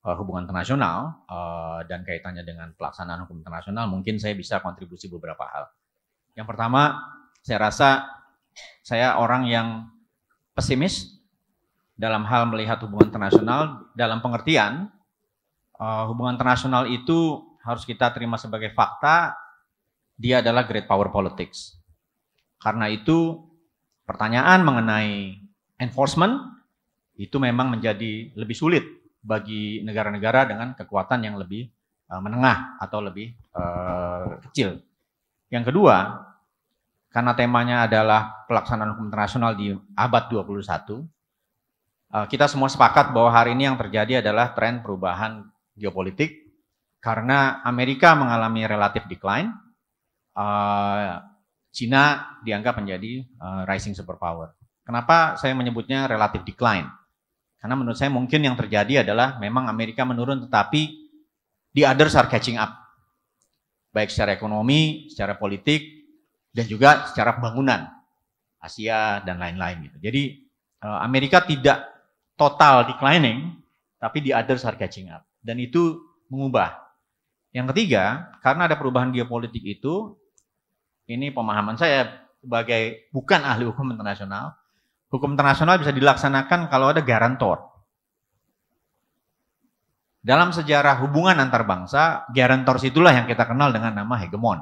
Eh, hubungan internasional eh, dan kaitannya dengan pelaksanaan hukum internasional, mungkin saya bisa kontribusi beberapa hal. Yang pertama, saya rasa saya orang yang pesimis dalam hal melihat hubungan internasional dalam pengertian eh, hubungan internasional itu harus kita terima sebagai fakta dia adalah great power politics. Karena itu pertanyaan mengenai enforcement itu memang menjadi lebih sulit bagi negara-negara dengan kekuatan yang lebih uh, menengah atau lebih uh, kecil. Yang kedua, karena temanya adalah pelaksanaan hukum internasional di abad 21, uh, eh, kita semua sepakat bahwa hari ini yang terjadi adalah tren perubahan geopolitik karena Amerika mengalami relatif decline, uh, Cina dianggap menjadi uh, rising superpower. Kenapa saya menyebutnya relatif decline? Karena menurut saya mungkin yang terjadi adalah memang Amerika menurun tetapi the others are catching up. Baik secara ekonomi, secara politik, dan juga secara pembangunan. Asia dan lain-lain gitu. Jadi eh, Amerika tidak total declining, tapi the others are catching up. Dan itu mengubah. Yang ketiga, karena ada perubahan geopolitik itu, ini pemahaman saya sebagai bukan ahli hukum internasional, Hukum internasional bisa dilaksanakan kalau ada garantor. Dalam sejarah hubungan antar bangsa, guarantor itulah yang kita kenal dengan nama hegemon.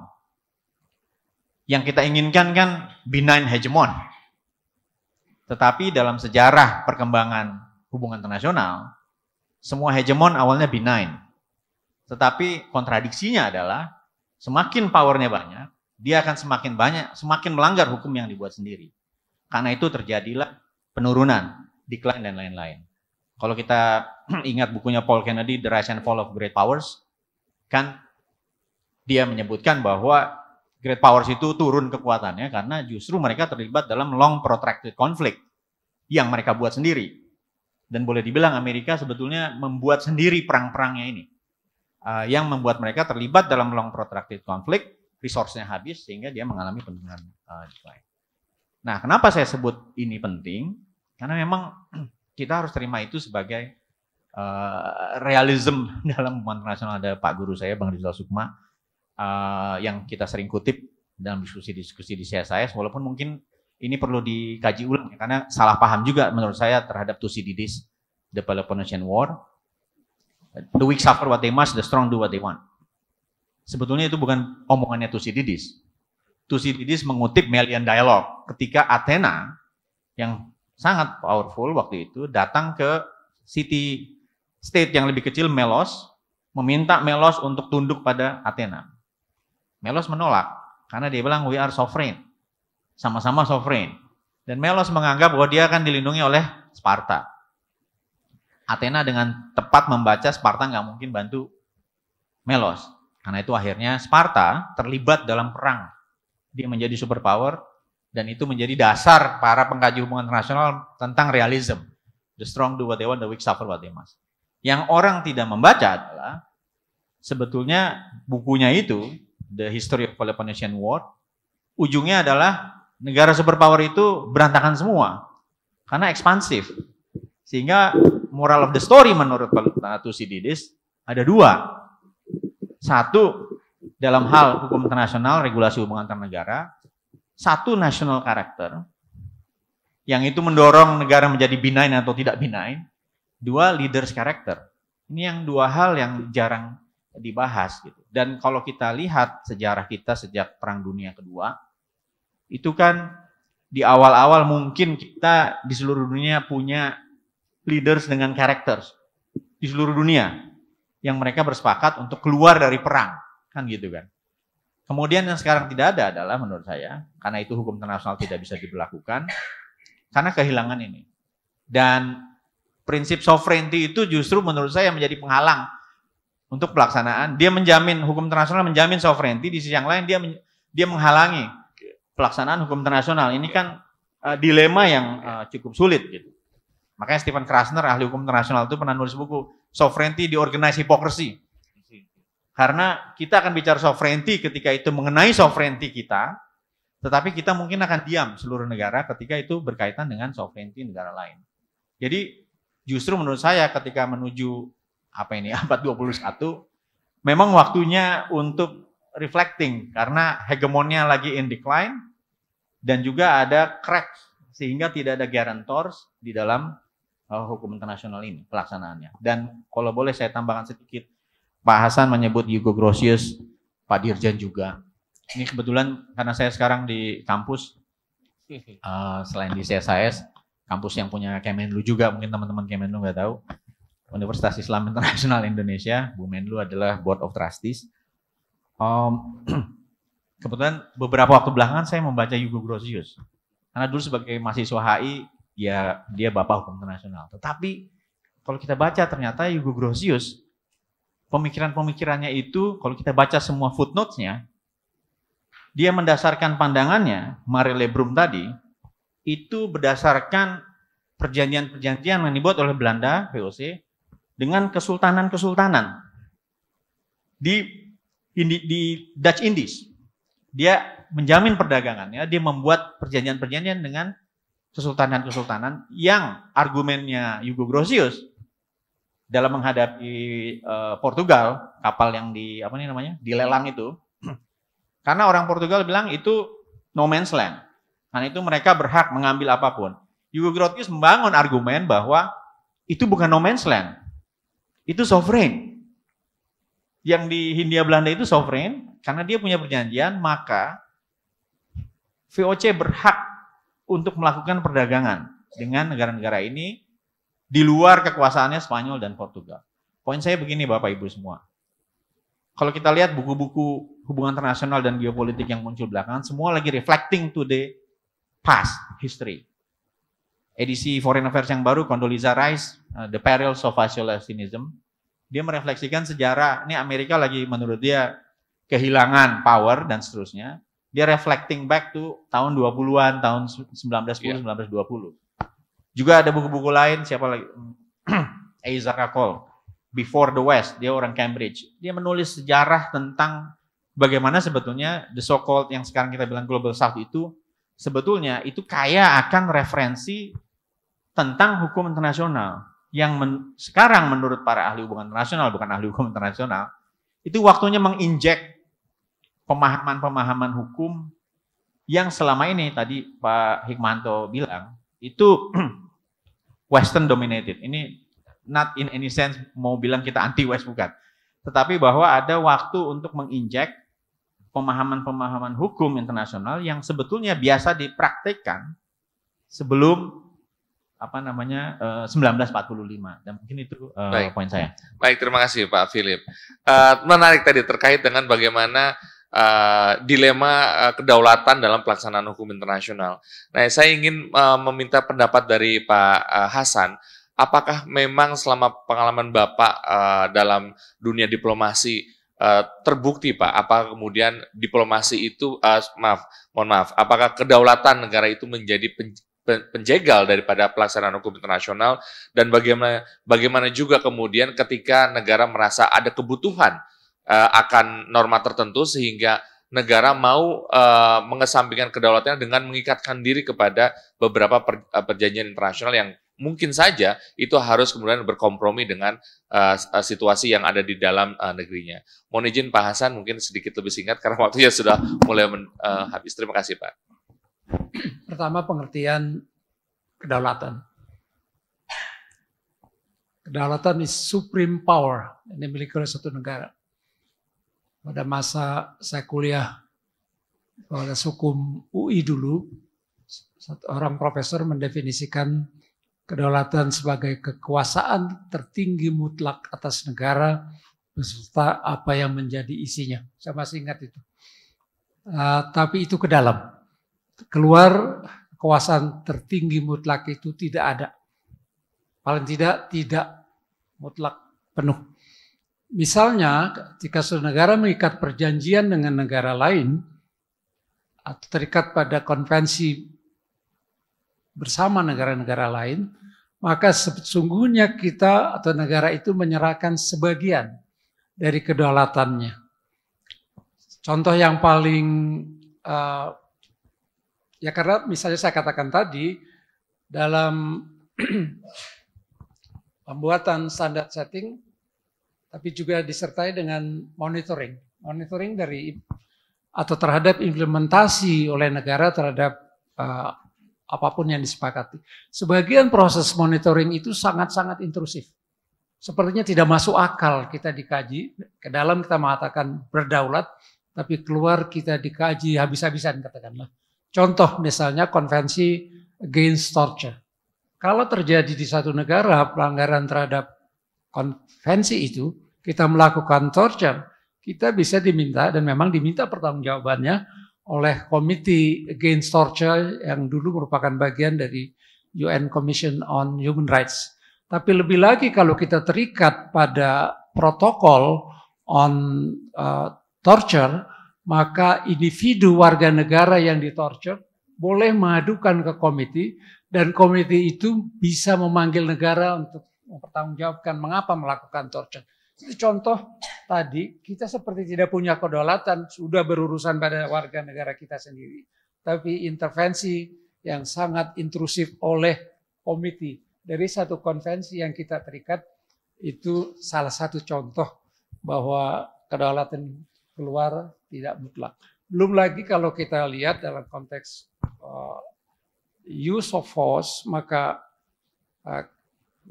Yang kita inginkan kan benign hegemon. Tetapi dalam sejarah perkembangan hubungan internasional, semua hegemon awalnya benign. Tetapi kontradiksinya adalah semakin powernya banyak, dia akan semakin banyak, semakin melanggar hukum yang dibuat sendiri. Karena itu terjadilah penurunan, decline dan lain-lain. Kalau kita ingat bukunya Paul Kennedy, The Rise and Fall of Great Powers, kan dia menyebutkan bahwa great powers itu turun kekuatannya karena justru mereka terlibat dalam long protracted conflict yang mereka buat sendiri. Dan boleh dibilang Amerika sebetulnya membuat sendiri perang-perangnya ini. Uh, yang membuat mereka terlibat dalam long protracted conflict, resource-nya habis sehingga dia mengalami penurunan uh, decline. Nah, kenapa saya sebut ini penting? Karena memang kita harus terima itu sebagai uh, realism dalam hubungan internasional ada Pak Guru saya Bang Rizal Sukma uh, yang kita sering kutip dalam diskusi-diskusi di CSIS walaupun mungkin ini perlu dikaji ulang ya, karena salah paham juga menurut saya terhadap Thucydides the Peloponnesian War the weak suffer what they must the strong do what they want sebetulnya itu bukan omongannya Thucydides Thucydides mengutip Melian Dialog ketika Athena yang sangat powerful waktu itu datang ke city state yang lebih kecil Melos meminta Melos untuk tunduk pada Athena. Melos menolak karena dia bilang we are sovereign. Sama-sama sovereign. Dan Melos menganggap bahwa dia akan dilindungi oleh Sparta. Athena dengan tepat membaca Sparta nggak mungkin bantu Melos. Karena itu akhirnya Sparta terlibat dalam perang dia menjadi superpower dan itu menjadi dasar para pengkaji hubungan internasional tentang realisme. The strong do what they want, the weak suffer what they must. Yang orang tidak membaca adalah sebetulnya bukunya itu The History of Peloponnesian War ujungnya adalah negara superpower itu berantakan semua karena ekspansif. Sehingga moral of the story menurut Tusididis ada dua. Satu, dalam hal hukum internasional, regulasi hubungan antar negara, satu national character, yang itu mendorong negara menjadi binain atau tidak binain, dua leaders character. Ini yang dua hal yang jarang dibahas gitu. Dan kalau kita lihat sejarah kita sejak Perang Dunia Kedua, itu kan di awal-awal mungkin kita di seluruh dunia punya leaders dengan characters di seluruh dunia yang mereka bersepakat untuk keluar dari perang Kan gitu kan. Kemudian yang sekarang tidak ada adalah menurut saya, karena itu hukum internasional tidak bisa diberlakukan, karena kehilangan ini. Dan prinsip sovereignty itu justru menurut saya menjadi penghalang untuk pelaksanaan. Dia menjamin, hukum internasional menjamin sovereignty, di sisi yang lain dia dia menghalangi pelaksanaan hukum internasional. Ini kan uh, dilema yang uh, cukup sulit gitu. Makanya Stephen Krasner, ahli hukum internasional itu pernah nulis buku Sovereignty di organize Hypocrisy. Karena kita akan bicara sovereignty ketika itu mengenai sovereignty kita, tetapi kita mungkin akan diam seluruh negara ketika itu berkaitan dengan sovereignty negara lain. Jadi justru menurut saya ketika menuju apa ini abad 21 memang waktunya untuk reflecting karena hegemonnya lagi in decline dan juga ada crack sehingga tidak ada guarantors di dalam eh, hukum internasional ini pelaksanaannya. Dan kalau boleh saya tambahkan sedikit Pak Hasan menyebut Hugo Grotius, Pak Dirjen juga. Ini kebetulan karena saya sekarang di kampus, uh, selain di CSIS, kampus yang punya Kemenlu juga, mungkin teman-teman Kemenlu nggak tahu. Universitas Islam Internasional Indonesia, Bu Menlu adalah Board of Trustees. Um, kebetulan beberapa waktu belakangan saya membaca Hugo Grotius. Karena dulu sebagai mahasiswa HI, ya dia bapak hukum internasional. Tetapi kalau kita baca ternyata Hugo Grotius pemikiran-pemikirannya itu, kalau kita baca semua footnotes-nya, dia mendasarkan pandangannya, Marie Lebrum tadi, itu berdasarkan perjanjian-perjanjian yang dibuat oleh Belanda, VOC, dengan kesultanan-kesultanan di, di, di Dutch Indies. Dia menjamin perdagangannya, dia membuat perjanjian-perjanjian dengan kesultanan-kesultanan yang argumennya Hugo Grosius dalam menghadapi uh, Portugal kapal yang di apa nih namanya dilelang itu karena orang Portugal bilang itu no man's land karena itu mereka berhak mengambil apapun Hugo Grotius membangun argumen bahwa itu bukan no man's land itu sovereign yang di Hindia Belanda itu sovereign karena dia punya perjanjian maka VOC berhak untuk melakukan perdagangan dengan negara-negara ini di luar kekuasaannya Spanyol dan Portugal. Poin saya begini Bapak Ibu semua. Kalau kita lihat buku-buku hubungan internasional dan geopolitik yang muncul belakangan, semua lagi reflecting to the past history. Edisi Foreign Affairs yang baru, Condoleezza Rice, eh, The Perils of Isolationism, dia merefleksikan sejarah, ini Amerika lagi menurut dia kehilangan power dan seterusnya. Dia reflecting back to tahun 20-an, tahun 1910, yeah. Juga ada buku-buku lain, siapa lagi? Isaac Cole, Before the West, dia orang Cambridge. Dia menulis sejarah tentang bagaimana sebetulnya the so-called yang sekarang kita bilang Global South itu sebetulnya itu kaya akan referensi tentang hukum internasional yang men, sekarang menurut para ahli hubungan internasional bukan ahli hukum internasional itu waktunya menginjek pemahaman-pemahaman hukum yang selama ini tadi Pak Hikmanto bilang itu Western dominated. Ini not in any sense mau bilang kita anti West bukan. Tetapi bahwa ada waktu untuk menginjek pemahaman-pemahaman hukum internasional yang sebetulnya biasa dipraktekkan sebelum apa namanya 1945 eh, dan mungkin itu uh, poin saya. Baik, terima kasih Pak Philip. Uh, menarik tadi terkait dengan bagaimana uh, dilema uh, kedaulatan dalam pelaksanaan hukum internasional. Nah, saya ingin uh, meminta pendapat dari Pak uh, Hasan, apakah memang selama pengalaman Bapak uh, dalam dunia diplomasi Uh, terbukti Pak, Apakah kemudian diplomasi itu, uh, maaf, mohon maaf, apakah kedaulatan negara itu menjadi pen, penjegal daripada pelaksanaan hukum internasional dan bagaimana bagaimana juga kemudian ketika negara merasa ada kebutuhan uh, akan norma tertentu sehingga negara mau uh, mengesampingkan kedaulatannya dengan mengikatkan diri kepada beberapa per, uh, perjanjian internasional yang mungkin saja itu harus kemudian berkompromi dengan uh, situasi yang ada di dalam uh, negerinya. Mohon izin Pak Hasan mungkin sedikit lebih singkat karena waktunya sudah mulai men, uh, habis. Terima kasih Pak. Pertama pengertian kedaulatan. Kedaulatan is supreme power yang dimiliki oleh satu negara pada masa saya kuliah pada hukum UI dulu, satu orang profesor mendefinisikan kedaulatan sebagai kekuasaan tertinggi mutlak atas negara beserta apa yang menjadi isinya. Saya masih ingat itu. Uh, tapi itu ke dalam. Keluar kekuasaan tertinggi mutlak itu tidak ada. Paling tidak tidak mutlak penuh. Misalnya jika suatu negara mengikat perjanjian dengan negara lain atau terikat pada konvensi bersama negara-negara lain, maka sesungguhnya kita atau negara itu menyerahkan sebagian dari kedaulatannya. Contoh yang paling uh, ya karena misalnya saya katakan tadi dalam pembuatan standar setting tapi juga disertai dengan monitoring. Monitoring dari atau terhadap implementasi oleh negara terhadap uh, apapun yang disepakati. Sebagian proses monitoring itu sangat-sangat intrusif. Sepertinya tidak masuk akal kita dikaji, ke dalam kita mengatakan berdaulat, tapi keluar kita dikaji habis-habisan katakanlah. Contoh misalnya konvensi against torture. Kalau terjadi di satu negara pelanggaran terhadap konvensi itu, kita melakukan torture, kita bisa diminta dan memang diminta pertanggungjawabannya oleh komite Against Torture yang dulu merupakan bagian dari UN Commission on Human Rights. Tapi lebih lagi kalau kita terikat pada protokol on uh, torture, maka individu warga negara yang ditorture boleh mengadukan ke komite dan komite itu bisa memanggil negara untuk mempertanggungjawabkan mengapa melakukan torture. Itu contoh tadi, kita seperti tidak punya kedaulatan, sudah berurusan pada warga negara kita sendiri. Tapi intervensi yang sangat intrusif oleh komite dari satu konvensi yang kita terikat itu salah satu contoh bahwa kedaulatan keluar tidak mutlak. Belum lagi kalau kita lihat dalam konteks uh, use of force, maka uh,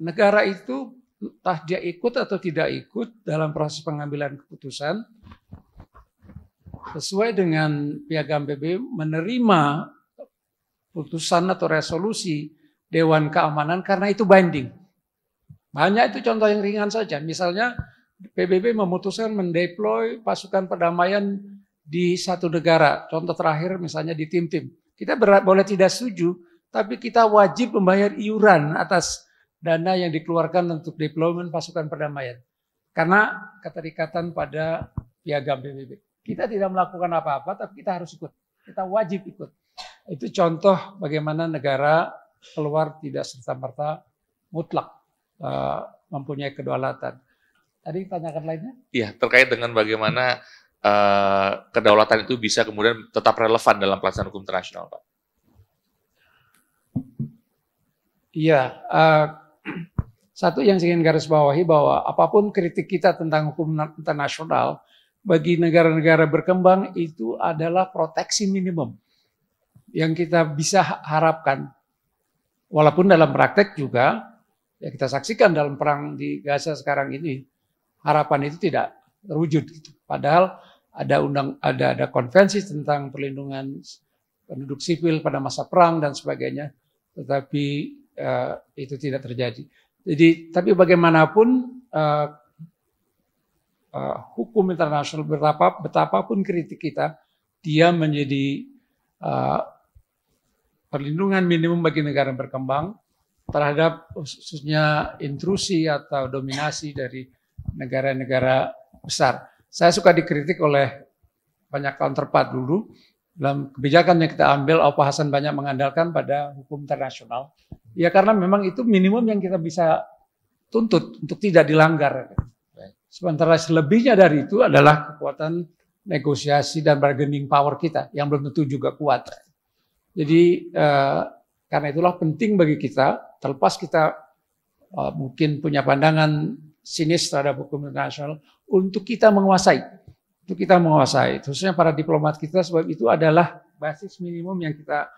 negara itu entah dia ikut atau tidak ikut dalam proses pengambilan keputusan sesuai dengan piagam Pbb menerima putusan atau resolusi Dewan Keamanan karena itu binding. Banyak itu contoh yang ringan saja. Misalnya PBB memutuskan mendeploy pasukan perdamaian di satu negara. Contoh terakhir misalnya di tim-tim. Kita boleh tidak setuju, tapi kita wajib membayar iuran atas dana yang dikeluarkan untuk deployment pasukan perdamaian. Karena keterikatan pada piagam PBB. Kita tidak melakukan apa-apa, tapi kita harus ikut. Kita wajib ikut. Itu contoh bagaimana negara keluar tidak serta-merta mutlak eh, mempunyai kedaulatan. Tadi tanyakan lainnya? Iya, terkait dengan bagaimana uh, kedaulatan itu bisa kemudian tetap relevan dalam pelaksanaan hukum internasional, Pak. Iya, uh, satu yang ingin garis bawahi bahwa apapun kritik kita tentang hukum internasional bagi negara-negara berkembang itu adalah proteksi minimum yang kita bisa harapkan. Walaupun dalam praktek juga ya kita saksikan dalam perang di Gaza sekarang ini harapan itu tidak terwujud. Gitu. Padahal ada undang ada ada konvensi tentang perlindungan penduduk sipil pada masa perang dan sebagainya. Tetapi uh, itu tidak terjadi. Jadi tapi bagaimanapun uh, uh, hukum internasional betapa betapapun kritik kita, dia menjadi uh, perlindungan minimum bagi negara berkembang terhadap khususnya intrusi atau dominasi dari negara-negara besar. Saya suka dikritik oleh banyak counterpart dulu dalam kebijakan yang kita ambil, Opa Hasan banyak mengandalkan pada hukum internasional. Ya karena memang itu minimum yang kita bisa tuntut untuk tidak dilanggar. Sementara selebihnya dari itu adalah kekuatan negosiasi dan bargaining power kita yang belum tentu juga kuat. Jadi eh, karena itulah penting bagi kita, terlepas kita eh, mungkin punya pandangan sinis terhadap hukum internasional, untuk kita menguasai itu kita menguasai. Khususnya para diplomat kita sebab itu adalah basis minimum yang kita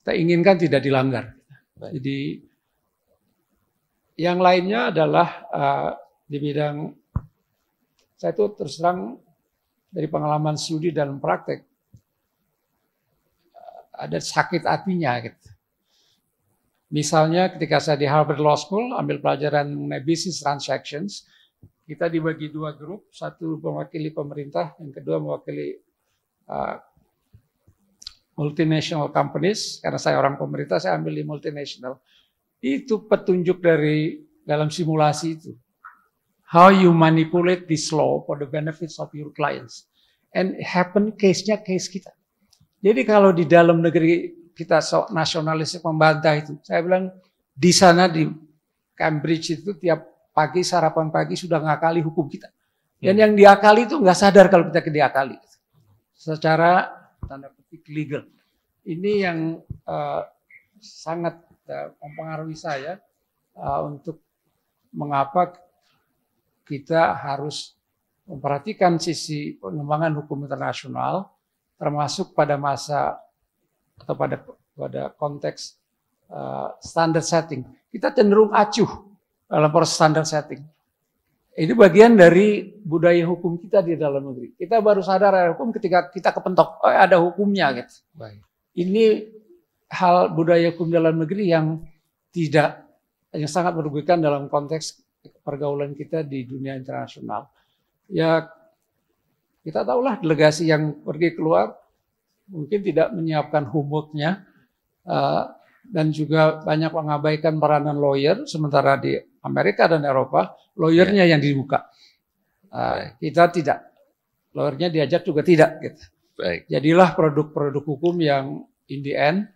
kita inginkan tidak dilanggar. Baik. Jadi yang lainnya adalah uh, di bidang saya itu terserang dari pengalaman studi dalam praktek eh, ada sakit hatinya gitu. Misalnya ketika saya di Harvard Law School ambil pelajaran mengenai business transactions, kita dibagi dua grup, satu mewakili pemerintah, yang kedua mewakili uh, multinational companies. Karena saya orang pemerintah, saya ambil di multinational. Itu petunjuk dari dalam simulasi itu. How you manipulate this law for the benefits of your clients. And happen case-nya case kita. Jadi kalau di dalam negeri kita so nasionalis membantah itu, saya bilang di sana di Cambridge itu tiap pagi sarapan pagi sudah ngakali hukum kita. Dan hmm. yang diakali itu nggak sadar kalau kita diakali. Secara tanda petik legal. Ini yang uh, sangat uh, mempengaruhi saya uh, untuk mengapa kita harus memperhatikan sisi pengembangan hukum internasional termasuk pada masa atau pada pada konteks uh, standar setting. Kita cenderung acuh dalam proses standar setting. Ini bagian dari budaya hukum kita di dalam negeri. Kita baru sadar ada hukum ketika kita kepentok, oh, ada hukumnya gitu. Baik. Ini hal budaya hukum dalam negeri yang tidak yang sangat merugikan dalam konteks pergaulan kita di dunia internasional. Ya kita tahulah delegasi yang pergi keluar mungkin tidak menyiapkan homeworknya uh, eh, dan juga banyak mengabaikan peranan lawyer sementara di Amerika dan Eropa, lawyernya yeah. yang dibuka. Uh, kita tidak, lawyernya diajak juga tidak. Gitu. Baik. Jadilah produk-produk hukum yang in the end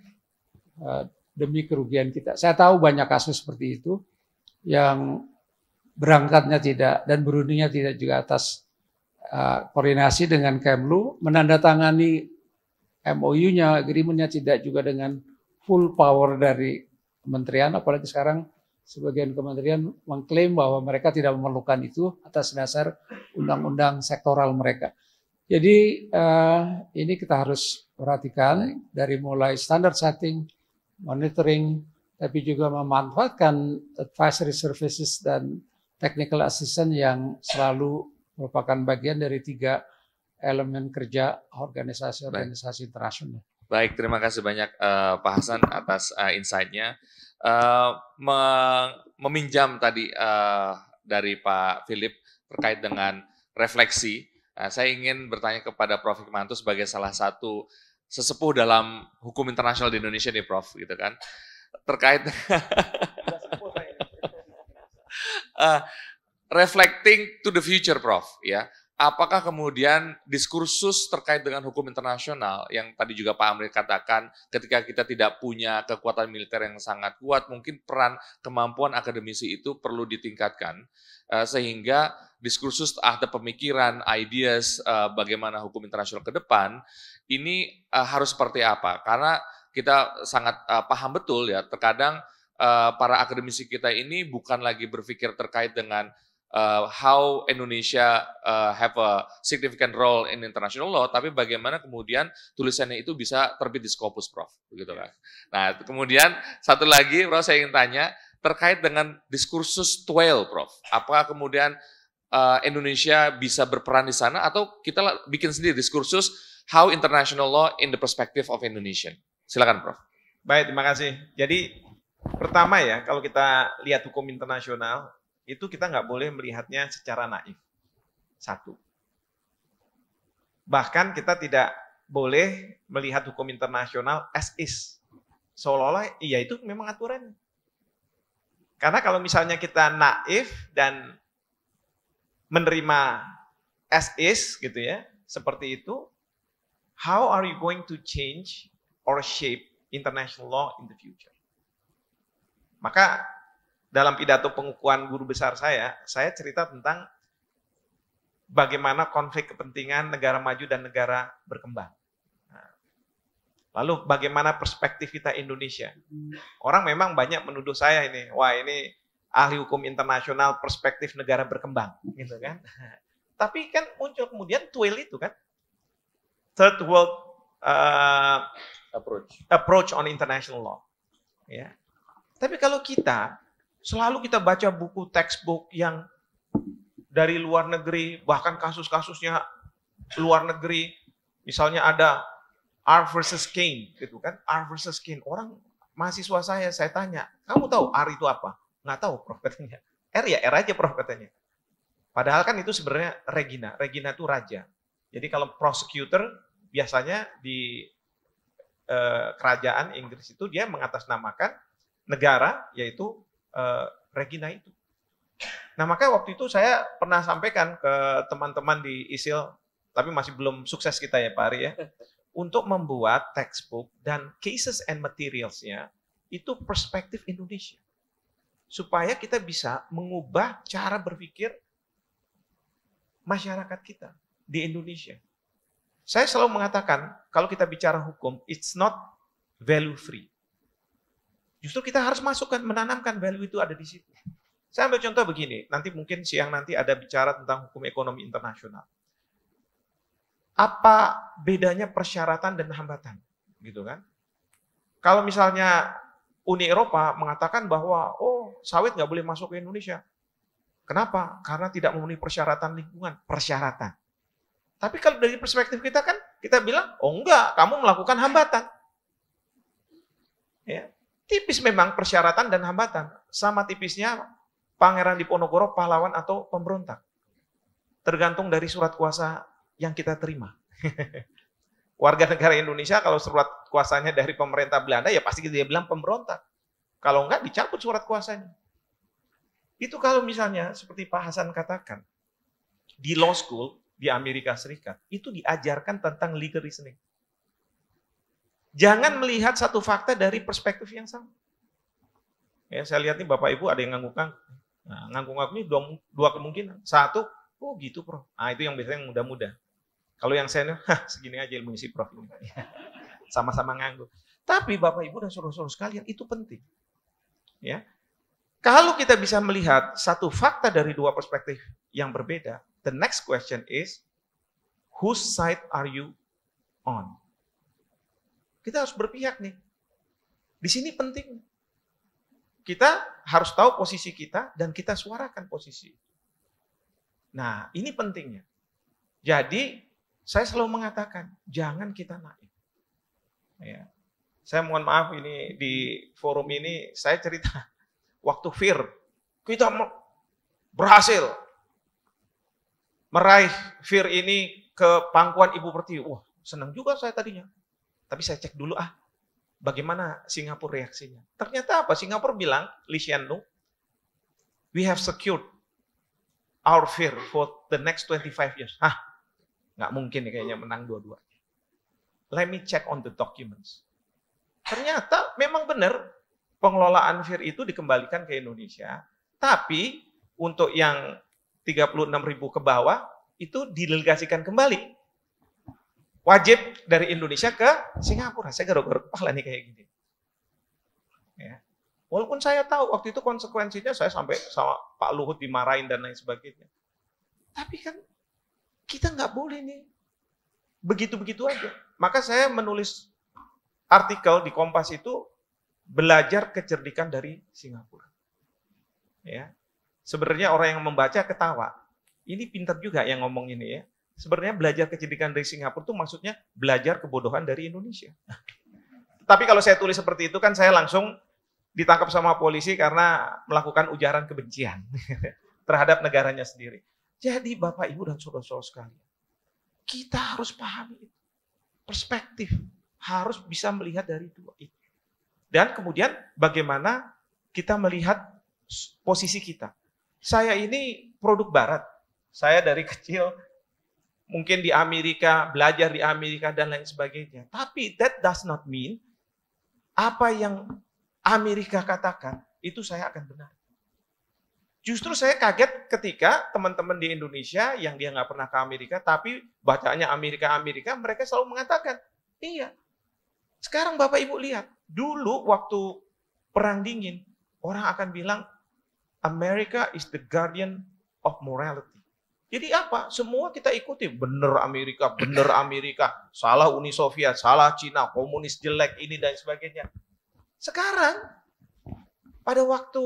uh, demi kerugian kita. Saya tahu banyak kasus seperti itu yang berangkatnya tidak dan berundingnya tidak juga atas uh, koordinasi dengan Kemlu, menandatangani MOU-nya, agreement-nya tidak juga dengan full power dari kementerian, apalagi sekarang sebagian kementerian mengklaim bahwa mereka tidak memerlukan itu atas dasar undang-undang sektoral mereka. Jadi uh, ini kita harus perhatikan dari mulai standar setting, monitoring, tapi juga memanfaatkan advisory services dan technical assistance yang selalu merupakan bagian dari tiga elemen kerja organisasi-organisasi internasional. Baik, terima kasih banyak uh, Pak Hasan atas uh, insight-nya. Eh, meminjam tadi uh, dari Pak Philip terkait dengan refleksi. Nah, saya ingin bertanya kepada Prof. Hikmanto sebagai salah satu sesepuh dalam hukum internasional di Indonesia nih Prof. gitu kan. Terkait uh, reflecting to the future Prof. ya apakah kemudian diskursus terkait dengan hukum internasional yang tadi juga Pak Amri katakan ketika kita tidak punya kekuatan militer yang sangat kuat mungkin peran kemampuan akademisi itu perlu ditingkatkan eh, sehingga diskursus ada pemikiran ideas eh, bagaimana hukum internasional ke depan ini eh, harus seperti apa karena kita sangat paham betul ya terkadang para akademisi kita ini bukan lagi berpikir terkait dengan uh, how Indonesia uh, have a significant role in international law, tapi bagaimana kemudian tulisannya itu bisa terbit di Scopus, Prof. Begitu kan? Nah, kemudian satu lagi, Prof, saya ingin tanya terkait dengan diskursus Twel, Prof. Apakah kemudian uh, Indonesia bisa berperan di sana atau kita bikin sendiri diskursus how international law in the perspective of Indonesia? Silakan, Prof. Baik, terima kasih. Jadi pertama ya, kalau kita lihat hukum internasional, itu kita nggak boleh melihatnya secara naif. Satu. Bahkan kita tidak boleh melihat hukum internasional as is. Seolah-olah, iya itu memang aturan. Karena kalau misalnya kita naif dan menerima as is gitu ya, seperti itu, how are you going to change or shape international law in the future? Maka dalam pidato pengukuhan guru besar saya, saya cerita tentang bagaimana konflik kepentingan negara maju dan negara berkembang. Nah, lalu bagaimana perspektif kita Indonesia? Orang memang banyak menuduh saya ini, wah ini ahli hukum internasional perspektif negara berkembang, gitu kan? Tapi kan muncul kemudian tuil itu kan, third world uh, approach approach on international law. Ya. Tapi kalau kita Selalu kita baca buku textbook yang dari luar negeri, bahkan kasus-kasusnya luar negeri. Misalnya ada R versus Kane, gitu kan? R versus Kane. Orang mahasiswa saya, saya tanya, kamu tahu R itu apa? Nggak tahu, Prof katanya. R ya R aja, Prof katanya. Padahal kan itu sebenarnya Regina. Regina itu raja. Jadi kalau prosecutor biasanya di eh, kerajaan Inggris itu dia mengatasnamakan negara yaitu uh, Regina itu. Nah maka waktu itu saya pernah sampaikan ke teman-teman di ISIL, tapi masih belum sukses kita ya Pak Ari ya, untuk membuat textbook dan cases and materialsnya itu perspektif Indonesia. Supaya kita bisa mengubah cara berpikir masyarakat kita di Indonesia. Saya selalu mengatakan, kalau kita bicara hukum, it's not value free. Justru kita harus masukkan, menanamkan value itu ada di situ. Saya ambil contoh begini, nanti mungkin siang nanti ada bicara tentang hukum ekonomi internasional. Apa bedanya persyaratan dan hambatan? Gitu kan? Kalau misalnya Uni Eropa mengatakan bahwa, oh sawit nggak boleh masuk ke Indonesia. Kenapa? Karena tidak memenuhi persyaratan lingkungan. Persyaratan. Tapi kalau dari perspektif kita kan, kita bilang, oh enggak, kamu melakukan hambatan. Ya, Tipis memang persyaratan dan hambatan. Sama tipisnya Pangeran Diponegoro pahlawan atau pemberontak. Tergantung dari surat kuasa yang kita terima. Warga negara Indonesia kalau surat kuasanya dari pemerintah Belanda ya pasti dia bilang pemberontak. Kalau enggak dicabut surat kuasanya. Itu kalau misalnya seperti Pak Hasan katakan, di law school di Amerika Serikat itu diajarkan tentang legal reasoning. Jangan melihat satu fakta dari perspektif yang sama. Ya, saya lihat nih Bapak Ibu ada yang ngangguk-ngangguk. Nah, ngangguk-ngangguk ini dua, dua kemungkinan. Satu, oh gitu Prof. Nah, itu yang biasanya yang muda-muda. Kalau yang senior, Hah, segini aja ilmu isi Prof. Sama-sama ngangguk. Tapi Bapak Ibu dan saudara-saudara sekalian, itu penting. Ya. Kalau kita bisa melihat satu fakta dari dua perspektif yang berbeda, the next question is, whose side are you on? Kita harus berpihak nih. Di sini penting. Kita harus tahu posisi kita dan kita suarakan posisi Nah, ini pentingnya. Jadi, saya selalu mengatakan, jangan kita naik. Ya. Saya mohon maaf ini di forum ini saya cerita waktu Fir kita berhasil meraih Fir ini ke pangkuan Ibu Pertiwi. Wah, senang juga saya tadinya. Tapi saya cek dulu ah, bagaimana Singapura reaksinya. Ternyata apa? Singapura bilang, Lee Hsien we have secured our fear for the next 25 years. Hah, nggak mungkin nih kayaknya menang dua-duanya. Let me check on the documents. Ternyata memang benar pengelolaan fear itu dikembalikan ke Indonesia, tapi untuk yang 36 ribu ke bawah itu didelegasikan kembali wajib dari Indonesia ke Singapura. Saya garuk-garuk kepala nih kayak gini. Ya. Walaupun saya tahu waktu itu konsekuensinya saya sampai sama Pak Luhut dimarahin dan lain sebagainya. Tapi kan kita nggak boleh nih begitu-begitu aja. Maka saya menulis artikel di Kompas itu belajar kecerdikan dari Singapura. Ya. Sebenarnya orang yang membaca ketawa. Ini pintar juga yang ngomong ini ya. Sebenarnya belajar kecerdikan dari Singapura itu maksudnya belajar kebodohan dari Indonesia. Tapi kalau saya tulis seperti itu kan saya langsung ditangkap sama polisi karena melakukan ujaran kebencian terhadap negaranya sendiri. Jadi Bapak Ibu dan saudara-saudara sekalian, kita harus pahami itu. Perspektif harus bisa melihat dari dua itu. Dan kemudian bagaimana kita melihat posisi kita. Saya ini produk barat. Saya dari kecil mungkin di Amerika, belajar di Amerika dan lain sebagainya. Tapi that does not mean apa yang Amerika katakan itu saya akan benar. Justru saya kaget ketika teman-teman di Indonesia yang dia nggak pernah ke Amerika, tapi bacanya Amerika-Amerika, mereka selalu mengatakan, iya. Sekarang Bapak Ibu lihat, dulu waktu perang dingin, orang akan bilang, America is the guardian of morality. Jadi apa? Semua kita ikuti. bener Amerika, bener Amerika. Salah Uni Soviet, salah Cina, komunis jelek ini dan sebagainya. Sekarang pada waktu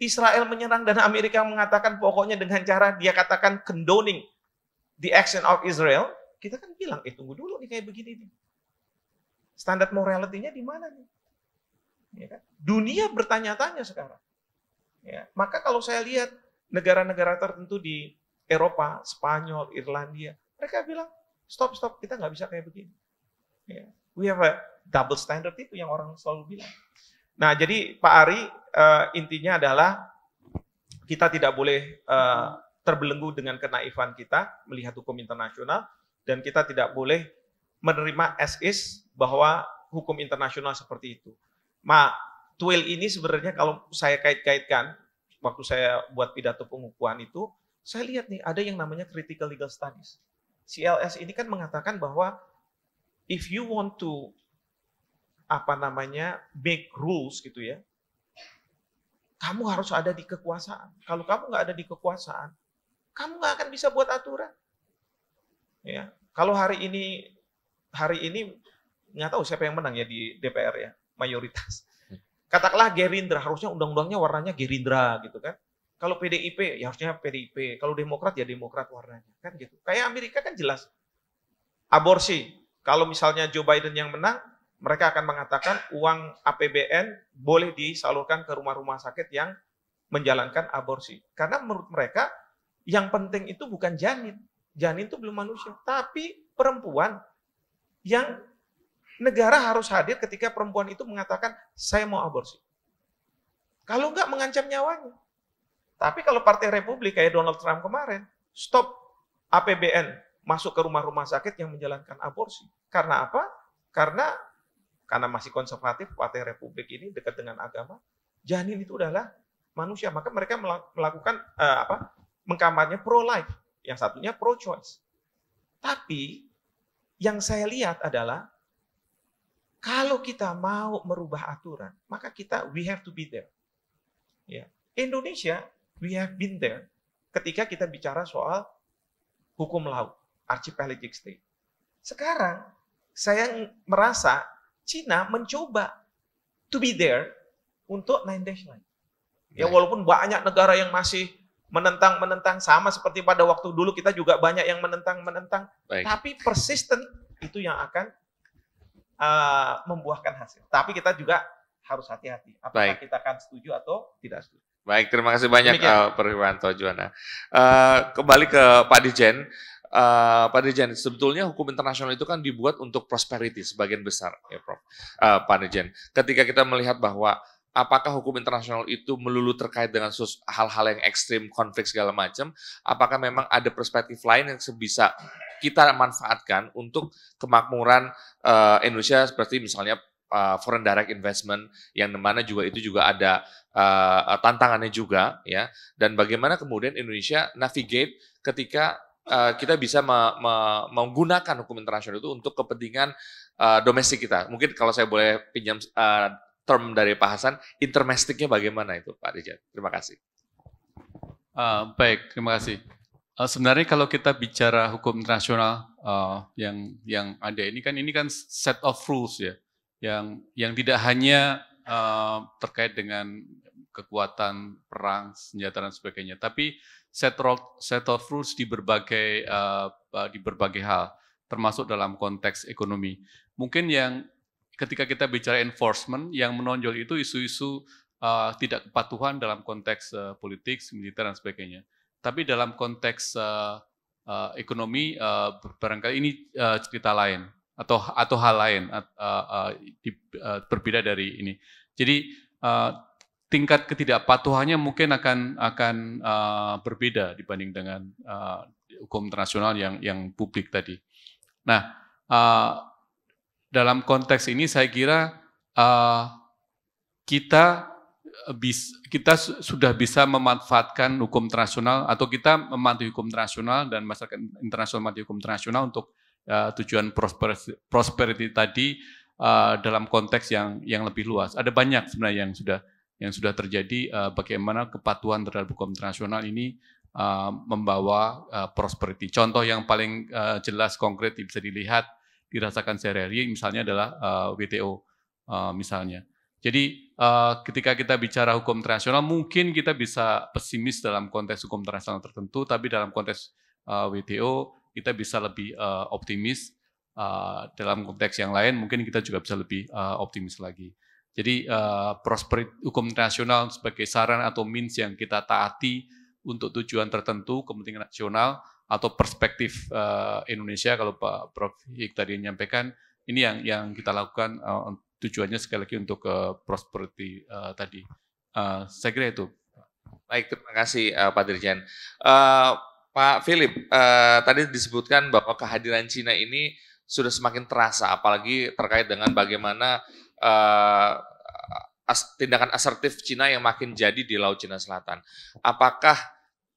Israel menyerang dan Amerika mengatakan pokoknya dengan cara dia katakan condoning the action of Israel, kita kan bilang, eh tunggu dulu nih kayak begini nih. Standar moralitinya di mana nih? Ya kan? Dunia bertanya-tanya sekarang. Ya, maka kalau saya lihat negara-negara tertentu di Eropa, Spanyol, Irlandia, mereka bilang stop stop kita nggak bisa kayak begini. Ya, we have a double standard itu yang orang selalu bilang. Nah jadi Pak Ari eh, intinya adalah kita tidak boleh eh, terbelenggu dengan kenaifan kita melihat hukum internasional dan kita tidak boleh menerima as is bahwa hukum internasional seperti itu. Ma, Twill ini sebenarnya kalau saya kait-kaitkan waktu saya buat pidato pengukuhan itu saya lihat nih ada yang namanya critical legal studies. CLS ini kan mengatakan bahwa if you want to apa namanya make rules gitu ya, kamu harus ada di kekuasaan. Kalau kamu nggak ada di kekuasaan, kamu nggak akan bisa buat aturan. Ya, kalau hari ini hari ini nggak tahu siapa yang menang ya di DPR ya mayoritas. Hmm. Katakanlah Gerindra harusnya undang-undangnya warnanya Gerindra gitu kan. Kalau PDIP ya harusnya PDIP, kalau Demokrat ya Demokrat warnanya kan gitu. Kayak Amerika kan jelas aborsi. Kalau misalnya Joe Biden yang menang, mereka akan mengatakan uang APBN boleh disalurkan ke rumah-rumah sakit yang menjalankan aborsi. Karena menurut mereka yang penting itu bukan janin. Janin itu belum manusia, tapi perempuan yang negara harus hadir ketika perempuan itu mengatakan saya mau aborsi. Kalau enggak mengancam nyawanya. Tapi kalau Partai Republik kayak Donald Trump kemarin, stop APBN masuk ke rumah-rumah sakit yang menjalankan aborsi. Karena apa? Karena karena masih konservatif Partai Republik ini dekat dengan agama, janin itu adalah manusia. Maka mereka melakukan uh, apa? Mengkamarnya pro life, yang satunya pro choice. Tapi yang saya lihat adalah kalau kita mau merubah aturan, maka kita we have to be there. Ya. Indonesia We have been there ketika kita bicara soal hukum laut, archipelagic state. Sekarang saya merasa Cina mencoba to be there untuk Nine Dash Line. Ya walaupun banyak negara yang masih menentang-menentang sama seperti pada waktu dulu kita juga banyak yang menentang-menentang. Tapi persisten itu yang akan uh, membuahkan hasil. Tapi kita juga harus hati-hati. Apakah Baik. kita akan setuju atau tidak setuju. Baik, terima kasih banyak Pak uh, Perwanto Juwana. Uh, kembali ke Pak Dijen. Uh, Pak Dijen, sebetulnya hukum internasional itu kan dibuat untuk prosperity sebagian besar, ya Prof. Uh, Pak Dijen, ketika kita melihat bahwa apakah hukum internasional itu melulu terkait dengan hal-hal yang ekstrim, konflik segala macam, apakah memang ada perspektif lain yang sebisa kita manfaatkan untuk kemakmuran uh, Indonesia seperti misalnya uh, foreign direct investment yang mana juga itu juga ada uh, tantangannya juga ya dan bagaimana kemudian Indonesia navigate ketika uh, kita bisa me me menggunakan hukum internasional itu untuk kepentingan uh, domestik kita. Mungkin kalau saya boleh pinjam uh, term dari Pak Hasan, intermestiknya bagaimana itu Pak Rijat? Terima kasih. Uh, baik, terima kasih. Uh, sebenarnya kalau kita bicara hukum internasional uh, yang yang ada ini kan ini kan set of rules ya yang yang tidak hanya uh, terkait dengan kekuatan perang senjata dan sebagainya, tapi set, setor set of rules di berbagai uh, di berbagai hal, termasuk dalam konteks ekonomi. Mungkin yang ketika kita bicara enforcement, yang menonjol itu isu-isu uh, tidak kepatuhan dalam konteks uh, politik, militer dan sebagainya. Tapi dalam konteks uh, uh, ekonomi, uh, barangkali ini uh, cerita lain atau atau hal lain uh, uh, di, uh, berbeda dari ini. Jadi uh, tingkat ketidakpatuhannya mungkin akan akan uh, berbeda dibanding dengan uh, hukum internasional yang yang publik tadi. Nah, uh, dalam konteks ini saya kira uh, kita bis, kita sudah bisa memanfaatkan hukum internasional atau kita mematuhi hukum internasional dan masyarakat internasional mematuhi hukum internasional untuk uh, tujuan prosperity, prosperity tadi uh, dalam konteks yang yang lebih luas. Ada banyak sebenarnya yang sudah yang sudah terjadi uh, bagaimana kepatuhan terhadap hukum internasional ini uh, membawa uh, prosperity. Contoh yang paling uh, jelas konkret bisa dilihat dirasakan sehari-hari misalnya adalah uh, WTO uh, misalnya. Jadi uh, ketika kita bicara hukum internasional mungkin kita bisa pesimis dalam konteks hukum internasional tertentu, tapi dalam konteks uh, WTO kita bisa lebih uh, optimis uh, dalam konteks yang lain mungkin kita juga bisa lebih uh, optimis lagi. Jadi uh, hukum nasional sebagai saran atau means yang kita taati untuk tujuan tertentu, kepentingan nasional atau perspektif uh, Indonesia kalau Pak Prof Hik tadi menyampaikan ini yang yang kita lakukan uh, tujuannya sekali lagi untuk uh, prosperity uh, tadi. Uh, saya kira itu. Baik, terima kasih uh, Pak Dirjen. Uh, Pak Philip, eh, tadi disebutkan bahwa kehadiran Cina ini sudah semakin terasa, apalagi terkait dengan bagaimana eh, as, tindakan asertif Cina yang makin jadi di Laut Cina Selatan. Apakah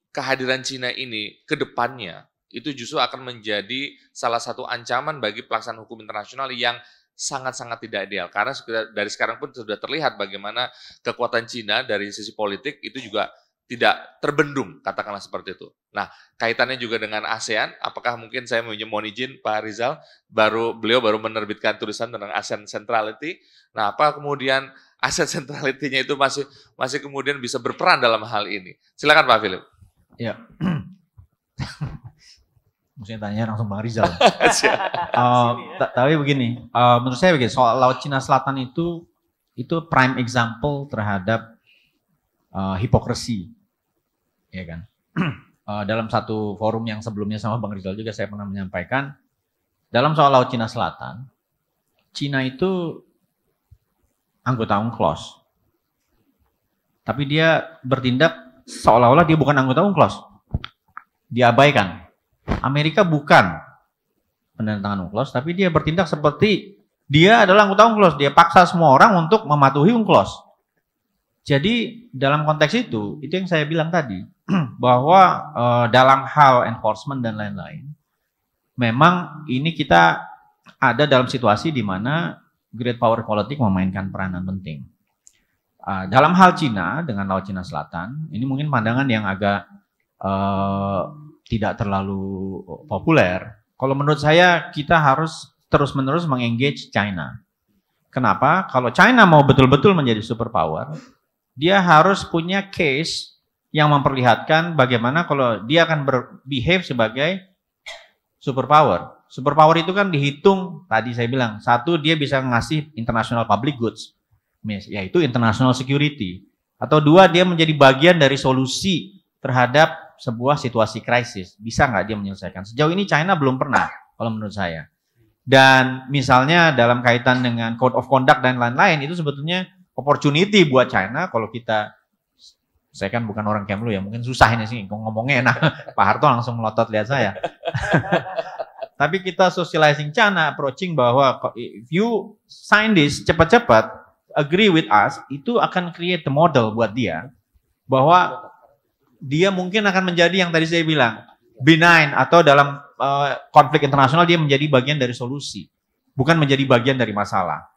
kehadiran Cina ini ke depannya itu justru akan menjadi salah satu ancaman bagi pelaksanaan hukum internasional yang sangat-sangat tidak ideal karena dari sekarang pun sudah terlihat bagaimana kekuatan Cina dari sisi politik itu juga tidak terbendung, katakanlah seperti itu. Nah, kaitannya juga dengan ASEAN, apakah mungkin saya mohon izin Pak Rizal, baru beliau baru menerbitkan tulisan tentang ASEAN Centrality. Nah, apa kemudian ASEAN Centrality-nya itu masih masih kemudian bisa berperan dalam hal ini? Silakan Pak Philip. Ya. Maksudnya tanya langsung Bang Rizal. Eh, ya. tapi begini, eh, menurut saya begini, soal Laut Cina Selatan itu itu prime example terhadap uh, eh, hipokresi ya kan. Eh, dalam satu forum yang sebelumnya sama Bang Rizal juga saya pernah menyampaikan dalam soal Laut Cina Selatan, Cina itu anggota UNCLOS. Tapi dia bertindak seolah-olah dia bukan anggota UNCLOS. Diabaikan. Amerika bukan penentangan UNCLOS, tapi dia bertindak seperti dia adalah anggota UNCLOS. Dia paksa semua orang untuk mematuhi UNCLOS. Jadi dalam konteks itu, itu yang saya bilang tadi, bahwa uh, dalam hal enforcement dan lain-lain, memang ini kita ada dalam situasi di mana great power politik memainkan peranan penting. Uh, dalam hal Cina dengan Laut Cina Selatan, ini mungkin pandangan yang agak uh, tidak terlalu populer. Kalau menurut saya kita harus terus-menerus mengengage China. Kenapa? Kalau China mau betul-betul menjadi superpower, dia harus punya case yang memperlihatkan bagaimana kalau dia akan berbehave sebagai superpower. Superpower itu kan dihitung tadi saya bilang satu dia bisa ngasih international public goods, yaitu international security. Atau dua dia menjadi bagian dari solusi terhadap sebuah situasi krisis. Bisa nggak dia menyelesaikan? Sejauh ini China belum pernah kalau menurut saya. Dan misalnya dalam kaitan dengan code of conduct dan lain-lain itu sebetulnya opportunity buat China kalau kita saya kan bukan orang Kemlu ya, mungkin susah ini sih ngomongnya. enak. Pak Harto langsung melotot lihat saya. Tapi kita socializing China approaching bahwa if you sign this cepat-cepat, agree with us, itu akan create the model buat dia bahwa dia mungkin akan menjadi yang tadi saya bilang benign atau dalam uh, konflik internasional dia menjadi bagian dari solusi, bukan menjadi bagian dari masalah.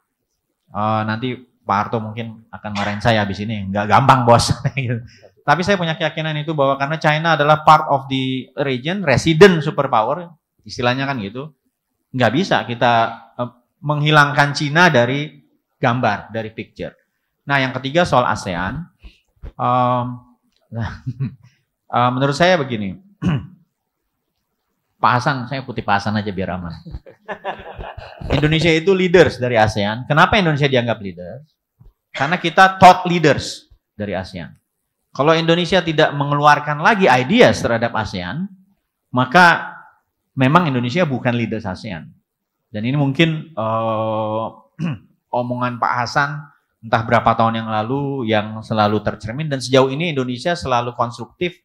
Uh, nanti Pak Harto mungkin akan marahin saya habis ini, nggak gampang bos. Gitu. Tapi saya punya keyakinan itu bahwa karena China adalah part of the region, resident superpower, istilahnya kan gitu, nggak bisa kita eh, menghilangkan china dari gambar, dari picture. Nah, yang ketiga soal ASEAN, um, menurut saya begini, Pak Hasan, saya putih Pak Hasan aja biar aman. Indonesia itu leaders dari ASEAN. Kenapa Indonesia dianggap leaders? Karena kita thought leaders dari ASEAN. Kalau Indonesia tidak mengeluarkan lagi ideas terhadap ASEAN, maka memang Indonesia bukan leader ASEAN. Dan ini mungkin uh, omongan Pak Hasan entah berapa tahun yang lalu yang selalu tercermin dan sejauh ini Indonesia selalu konstruktif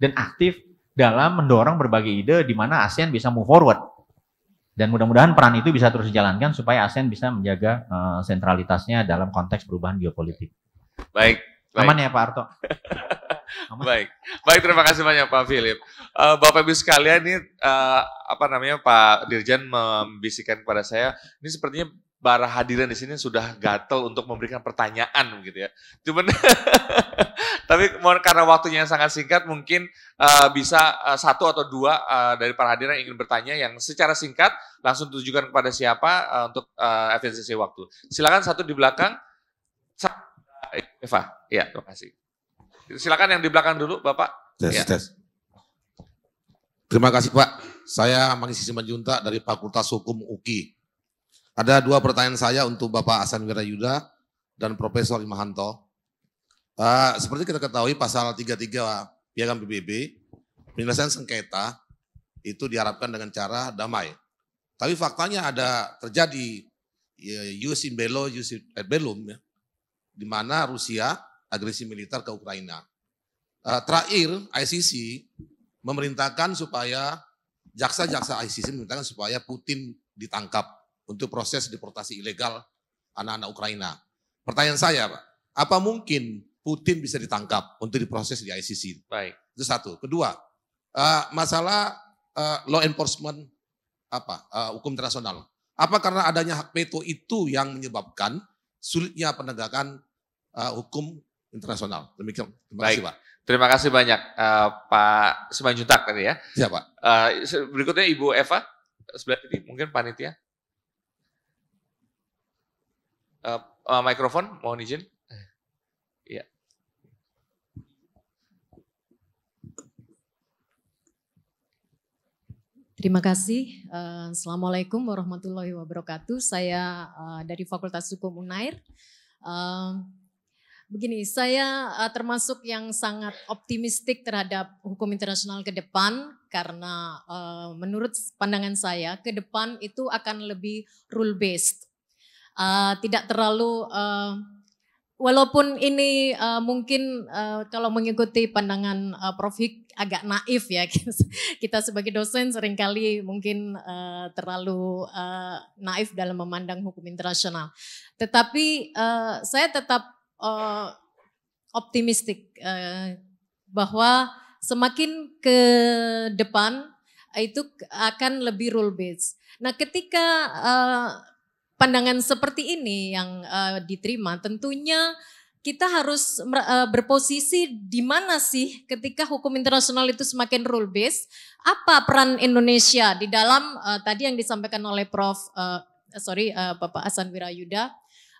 dan aktif dalam mendorong berbagai ide di mana ASEAN bisa move forward. Dan mudah-mudahan peran itu bisa terus dijalankan supaya ASEAN bisa menjaga uh, sentralitasnya dalam konteks perubahan geopolitik. Baik. baik. Aman ya Pak Arto? Aman. baik. Baik, terima kasih banyak Pak Philip. Uh, Bapak Ibu sekalian ini uh, apa namanya Pak Dirjen membisikkan kepada saya, ini sepertinya para hadirin di sini sudah gatel untuk memberikan pertanyaan gitu ya. Cuman tapi karena waktunya yang sangat singkat mungkin uh, bisa uh, satu atau dua uh, dari para hadirin yang ingin bertanya yang secara singkat langsung tujukan kepada siapa uh, untuk uh, efisiensi waktu. Silakan satu di belakang. Eva, ya terima kasih. Silakan yang di belakang dulu Bapak. Tes, ya. tes. Terima kasih Pak. Saya Mangisi Simanjunta dari Fakultas Hukum UKI. Ada dua pertanyaan saya untuk Bapak Asan Wirayuda dan Profesor Imahanto. Uh, seperti kita ketahui pasal 33 Piagam PBB, penyelesaian sengketa itu diharapkan dengan cara damai. Tapi faktanya ada terjadi ya, use in bello, use in ya, di mana Rusia agresi militer ke Ukraina. Uh, terakhir ICC memerintahkan supaya jaksa-jaksa ICC memerintahkan supaya Putin ditangkap untuk proses deportasi ilegal anak-anak Ukraina. Pertanyaan saya, Pak, apa mungkin Putin bisa ditangkap untuk diproses di ICC? Baik. Itu satu. Kedua, uh, masalah uh, law enforcement apa uh, hukum internasional. Apa karena adanya hak veto itu yang menyebabkan sulitnya penegakan uh, hukum internasional? Demikian. Terima Baik. kasih, Pak. Terima kasih banyak uh, Pak Simanjuntak tadi ya. Siapa? Uh, berikutnya Ibu Eva sebelah ini mungkin panitia. Uh, uh, mikrofon, mohon izin. Ya. Terima kasih. Uh, Assalamualaikum warahmatullahi wabarakatuh. Saya uh, dari Fakultas Hukum Unair. Uh, begini, saya uh, termasuk yang sangat optimistik terhadap hukum internasional ke depan karena uh, menurut pandangan saya ke depan itu akan lebih rule based Eh, tidak terlalu uh, walaupun ini uh, mungkin uh, kalau mengikuti pandangan uh, Prof Hik agak naif ya kita sebagai dosen seringkali mungkin uh, terlalu uh, naif dalam memandang hukum internasional. Tetapi uh, saya tetap uh, optimistik uh, bahwa semakin ke depan itu akan lebih rule based. Nah, ketika uh, pandangan seperti ini yang uh, diterima, tentunya kita harus eh, berposisi di mana sih ketika hukum internasional itu semakin rule based, apa peran Indonesia di dalam uh, tadi yang disampaikan oleh Prof uh, sorry uh, Bapak Asan Wirayuda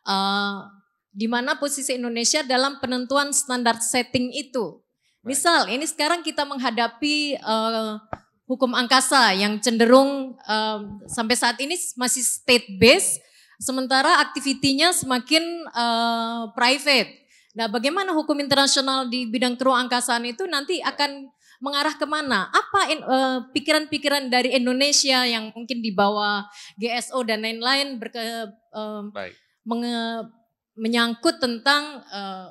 uh, di mana posisi Indonesia dalam penentuan standar setting itu. Misal ini sekarang kita menghadapi uh, hukum angkasa yang cenderung uh, sampai saat ini masih state based Sementara aktivitinya semakin uh, private. Nah, bagaimana hukum internasional di bidang ruang angkasaan itu nanti akan mengarah kemana? Apa eh, pikiran-pikiran uh, dari Indonesia yang mungkin dibawa GSO dan lain-lain berke, uh, Menge, menyangkut tentang uh,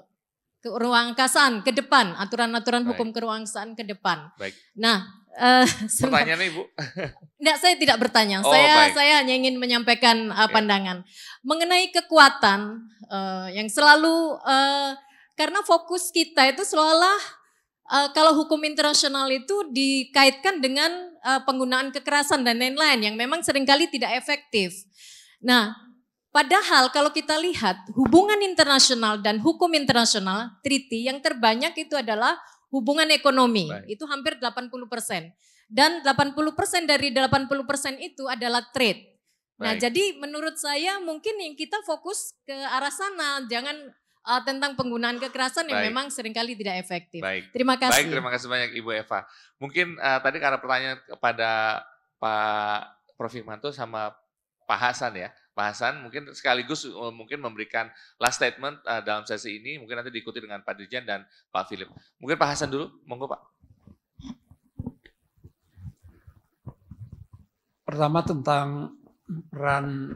ruang angkasaan ke depan, aturan-aturan hukum keruangkasaan ke depan. Baik. Nah, Uh, eh, Pertanyaannya Ibu. Nggak, saya tidak bertanya. Oh, saya saya hanya ingin menyampaikan uh, pandangan yeah. mengenai kekuatan uh, yang selalu uh, karena fokus kita itu seolah uh, kalau hukum internasional itu dikaitkan dengan uh, penggunaan kekerasan dan lain-lain yang memang seringkali tidak efektif. Nah, Padahal kalau kita lihat hubungan internasional dan hukum internasional, treaty yang terbanyak itu adalah hubungan ekonomi. Baik. Itu hampir 80%. Dan 80% dari 80% itu adalah trade. Nah, Baik. Nah, jadi menurut saya mungkin yang kita fokus ke arah sana, jangan uh, tentang penggunaan kekerasan Baik. yang memang seringkali tidak efektif. Baik. Terima kasih. Baik, terima kasih banyak Ibu Eva. Mungkin uh, tadi karena pertanyaan kepada Pak Prof. Manto sama Pak Hasan ya. Hasan mungkin sekaligus e, mungkin memberikan last statement uh, dalam sesi ini mungkin nanti diikuti dengan Pak Dirjen dan Pak Philip. Mungkin Pak Hasan dulu, monggo Pak. Pertama tentang peran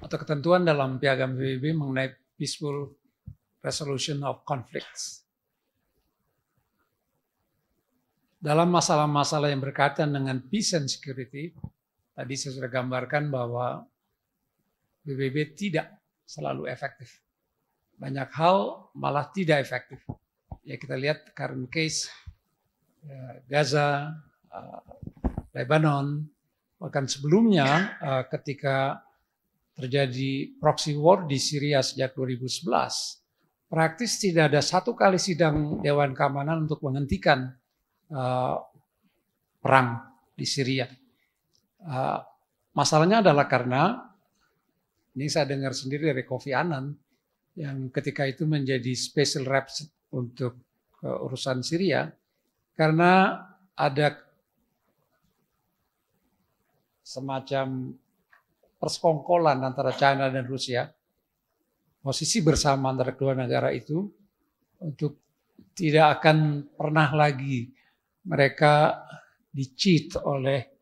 atau ketentuan dalam piagam PBB mengenai peaceful resolution of conflicts. Dalam masalah-masalah yang berkaitan dengan peace and security, Tadi saya sudah gambarkan bahwa BBB tidak selalu efektif. Banyak hal malah tidak efektif. Ya kita lihat current case ya, Gaza, eh, Lebanon, bahkan sebelumnya eh, ketika terjadi proxy war di Syria sejak 2011, praktis tidak ada satu kali sidang Dewan Keamanan untuk menghentikan eh, perang di Syria. Eh, masalahnya adalah karena ini saya dengar sendiri dari Kofi Annan yang ketika itu menjadi special rep untuk eh, urusan Syria karena ada semacam persekongkolan antara China dan Rusia, posisi bersama antara kedua negara itu untuk tidak akan pernah lagi mereka dicit oleh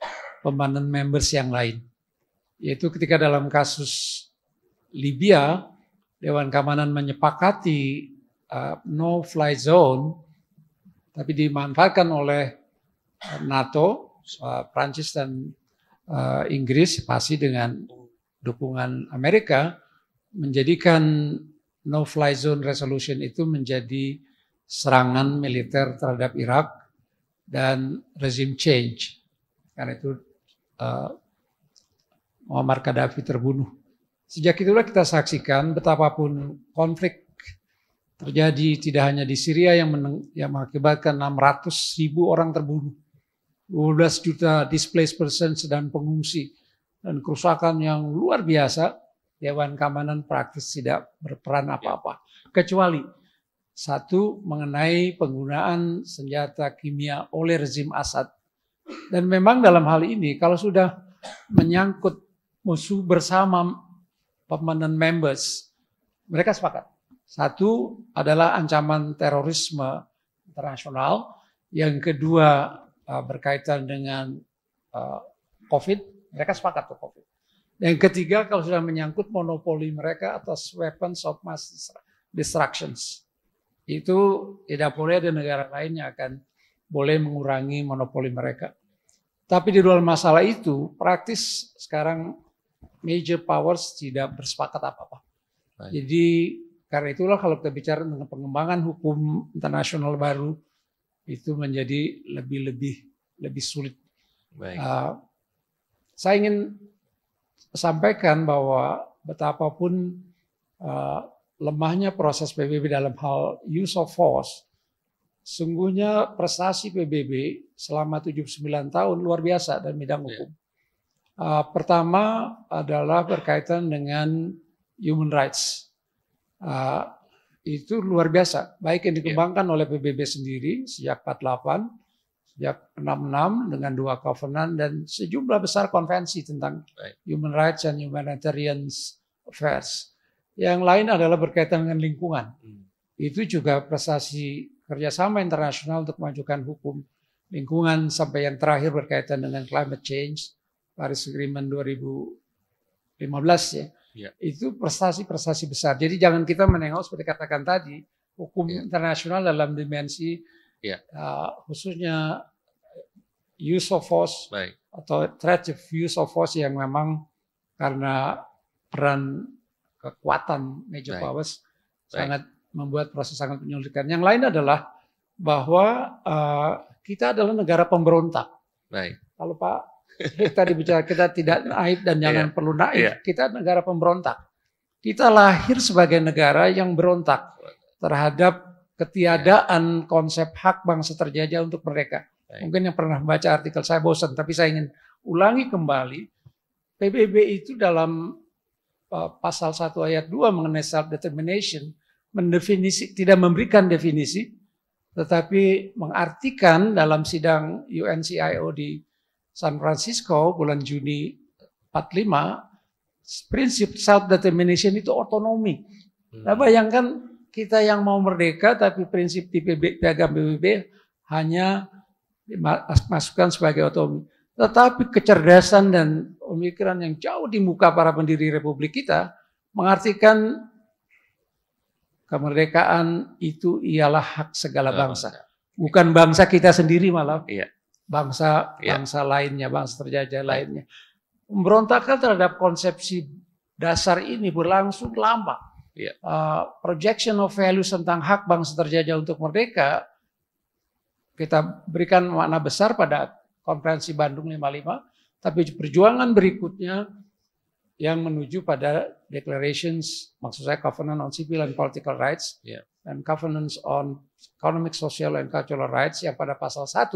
permanent members yang lain. Yaitu ketika dalam kasus Libya, Dewan Keamanan menyepakati uh, no-fly zone, tapi dimanfaatkan oleh uh, NATO, uh, Prancis dan uh, Inggris pasti dengan dukungan Amerika menjadikan no-fly zone resolution itu menjadi serangan militer terhadap Irak dan rezim change. Karena itu Muammar eh, Gaddafi terbunuh. Sejak itulah kita saksikan betapapun konflik terjadi tidak hanya di Syria yang, yang mengakibatkan 600 ribu orang terbunuh, 12 juta displaced persons dan pengungsi, dan kerusakan yang luar biasa, Dewan Keamanan praktis tidak berperan apa-apa. Kecuali satu mengenai penggunaan senjata kimia oleh rezim Assad dan memang dalam hal ini kalau sudah menyangkut musuh bersama permanent members, mereka sepakat. Satu adalah ancaman terorisme internasional, yang kedua uh, berkaitan dengan uh, COVID, mereka sepakat tuh COVID. Yang ketiga kalau sudah menyangkut monopoli mereka atas weapons of mass destructions. Itu tidak boleh ada negara lain yang akan boleh mengurangi monopoli mereka. Tapi di luar masalah itu, praktis sekarang major powers tidak bersepakat apa-apa. Jadi karena itulah kalau kita bicara tentang pengembangan hukum internasional baru itu menjadi lebih lebih lebih sulit. Uh, saya ingin sampaikan bahwa betapapun uh, lemahnya proses PBB dalam hal use of force Sungguhnya prestasi PBB selama 79 tahun luar biasa dan bidang iya. hukum. Uh, pertama adalah berkaitan dengan human rights. Uh, itu luar biasa, baik yang iya. dikembangkan oleh PBB sendiri sejak 48, sejak 66 dengan dua covenant dan sejumlah besar konvensi tentang human rights and humanitarian affairs. Yang lain adalah berkaitan dengan lingkungan. Hmm. Itu juga prestasi kerjasama internasional untuk memajukan hukum lingkungan sampai yang terakhir berkaitan dengan climate change Paris Agreement 2015 ya. ya. Itu prestasi-prestasi besar. Jadi jangan kita menengok seperti katakan tadi hukum ya. internasional dalam dimensi ya. uh, khususnya use of force Baik. atau threat of use of force yang memang karena peran kekuatan major Baik. powers Baik. sangat membuat proses sangat menyulitkan. Yang lain adalah bahwa uh, kita adalah negara pemberontak. Baik. Kalau Pak tadi bicara kita tidak naik dan iya. jangan yeah. perlu naik, yeah. kita negara pemberontak. Kita lahir sebagai negara yang berontak terhadap ketiadaan yeah. konsep hak bangsa terjajah untuk mereka. Baik. Mungkin yang pernah membaca artikel saya bosan, tapi saya ingin ulangi kembali. PBB itu dalam uh, pasal 1 ayat 2 mengenai self determination mendefinisi, tidak memberikan definisi, tetapi mengartikan dalam sidang UNCIO di San Francisco bulan Juni 45, prinsip self-determination itu otonomi. Hmm. Nah bayangkan kita yang mau merdeka tapi prinsip di piagam PBB hanya dimasukkan sebagai otonomi. Tetapi kecerdasan dan pemikiran yang jauh di muka para pendiri republik kita mengartikan kemerdekaan itu ialah hak segala bangsa. Bukan bangsa kita sendiri malah. Iya. Bangsa iya. bangsa lainnya, bangsa terjajah iya. lainnya. Pemberontakan terhadap konsepsi dasar ini berlangsung lama. Iya. Uh, projection of values tentang hak bangsa terjajah untuk merdeka kita berikan makna besar pada konferensi Bandung 55, tapi perjuangan berikutnya yang menuju pada declarations, maksud saya covenant on civil and political rights, yeah. dan covenants on economic, social, and cultural rights yang pada pasal 1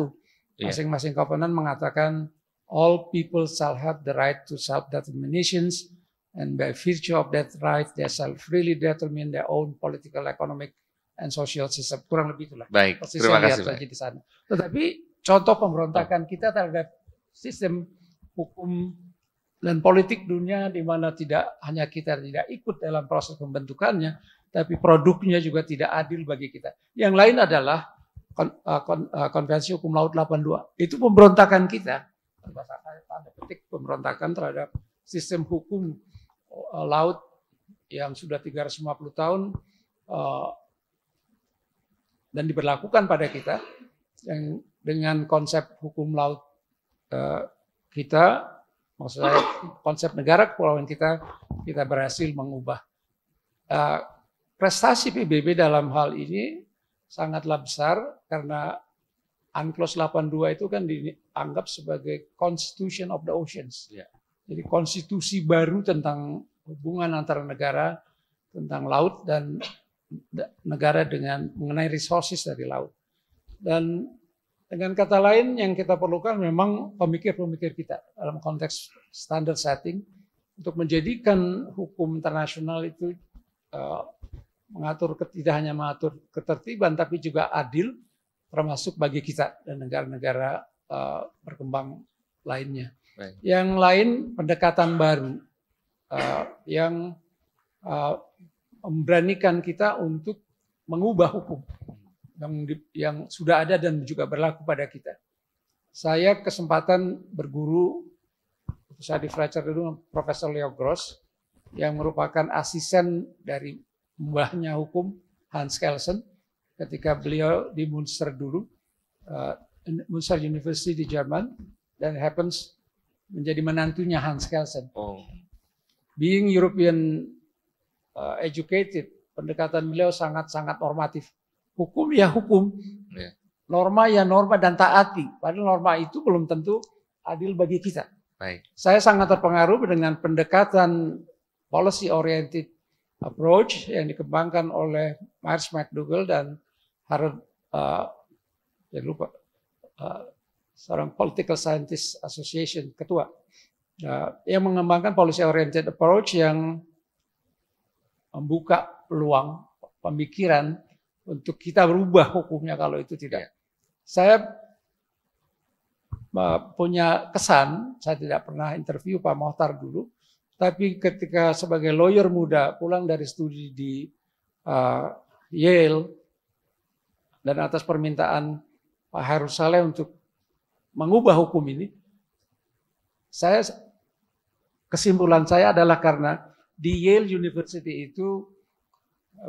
masing-masing yeah. covenant mengatakan all people shall have the right to self-determinations and by virtue of that right they shall freely determine their own political, economic, and social system. Kurang lebih itulah. Baik, Persis terima kasih. Baik. di sana. Tetapi contoh pemberontakan kita terhadap sistem hukum dan politik dunia di mana tidak hanya kita tidak ikut dalam proses pembentukannya, tapi produknya juga tidak adil bagi kita. Yang lain adalah eh, eh, konvensi hukum laut 82. Itu pemberontakan kita, tanda petik pemberontakan terhadap sistem hukum eh, laut yang sudah 350 tahun dan diberlakukan pada kita yang dengan konsep hukum laut kita maksud saya konsep negara kepulauan kita kita berhasil mengubah. Uh, prestasi PBB dalam hal ini sangatlah besar karena UNCLOS 82 itu kan dianggap sebagai Constitution of the Oceans. Ya. Jadi konstitusi baru tentang hubungan antara negara tentang laut dan negara dengan mengenai resources dari laut. Dan dengan kata lain yang kita perlukan memang pemikir-pemikir kita dalam konteks standar setting untuk menjadikan hukum internasional itu uh, mengatur tidak hanya mengatur ketertiban tapi juga adil termasuk bagi kita dan negara-negara uh, berkembang lainnya. Baik. Yang lain pendekatan baru uh, yang uh, memberanikan kita untuk mengubah hukum yang, yang sudah ada dan juga berlaku pada kita. Saya kesempatan berguru saya di Fletcher dulu Profesor Leo Gross yang merupakan asisten dari mbahnya hukum Hans Kelsen ketika beliau di Munster dulu uh, Munster University di Jerman dan happens menjadi menantunya Hans Kelsen. Oh. Being European uh, educated, pendekatan beliau sangat-sangat normatif. Hukum ya hukum. Ya. Norma ya norma dan taati. Padahal norma itu belum tentu adil bagi kita. Baik. Saya sangat terpengaruh dengan pendekatan policy oriented approach yang dikembangkan oleh Myers McDougall dan Harold, uh, jangan lupa uh, seorang political scientist association ketua uh, yang mengembangkan policy oriented approach yang membuka peluang pemikiran untuk kita berubah hukumnya kalau itu tidak. Iya. Saya punya kesan, saya tidak pernah interview Pak Mohtar dulu, tapi ketika sebagai lawyer muda pulang dari studi di uh, Yale dan atas permintaan Pak Harus Saleh untuk mengubah hukum ini, saya kesimpulan saya adalah karena di Yale University itu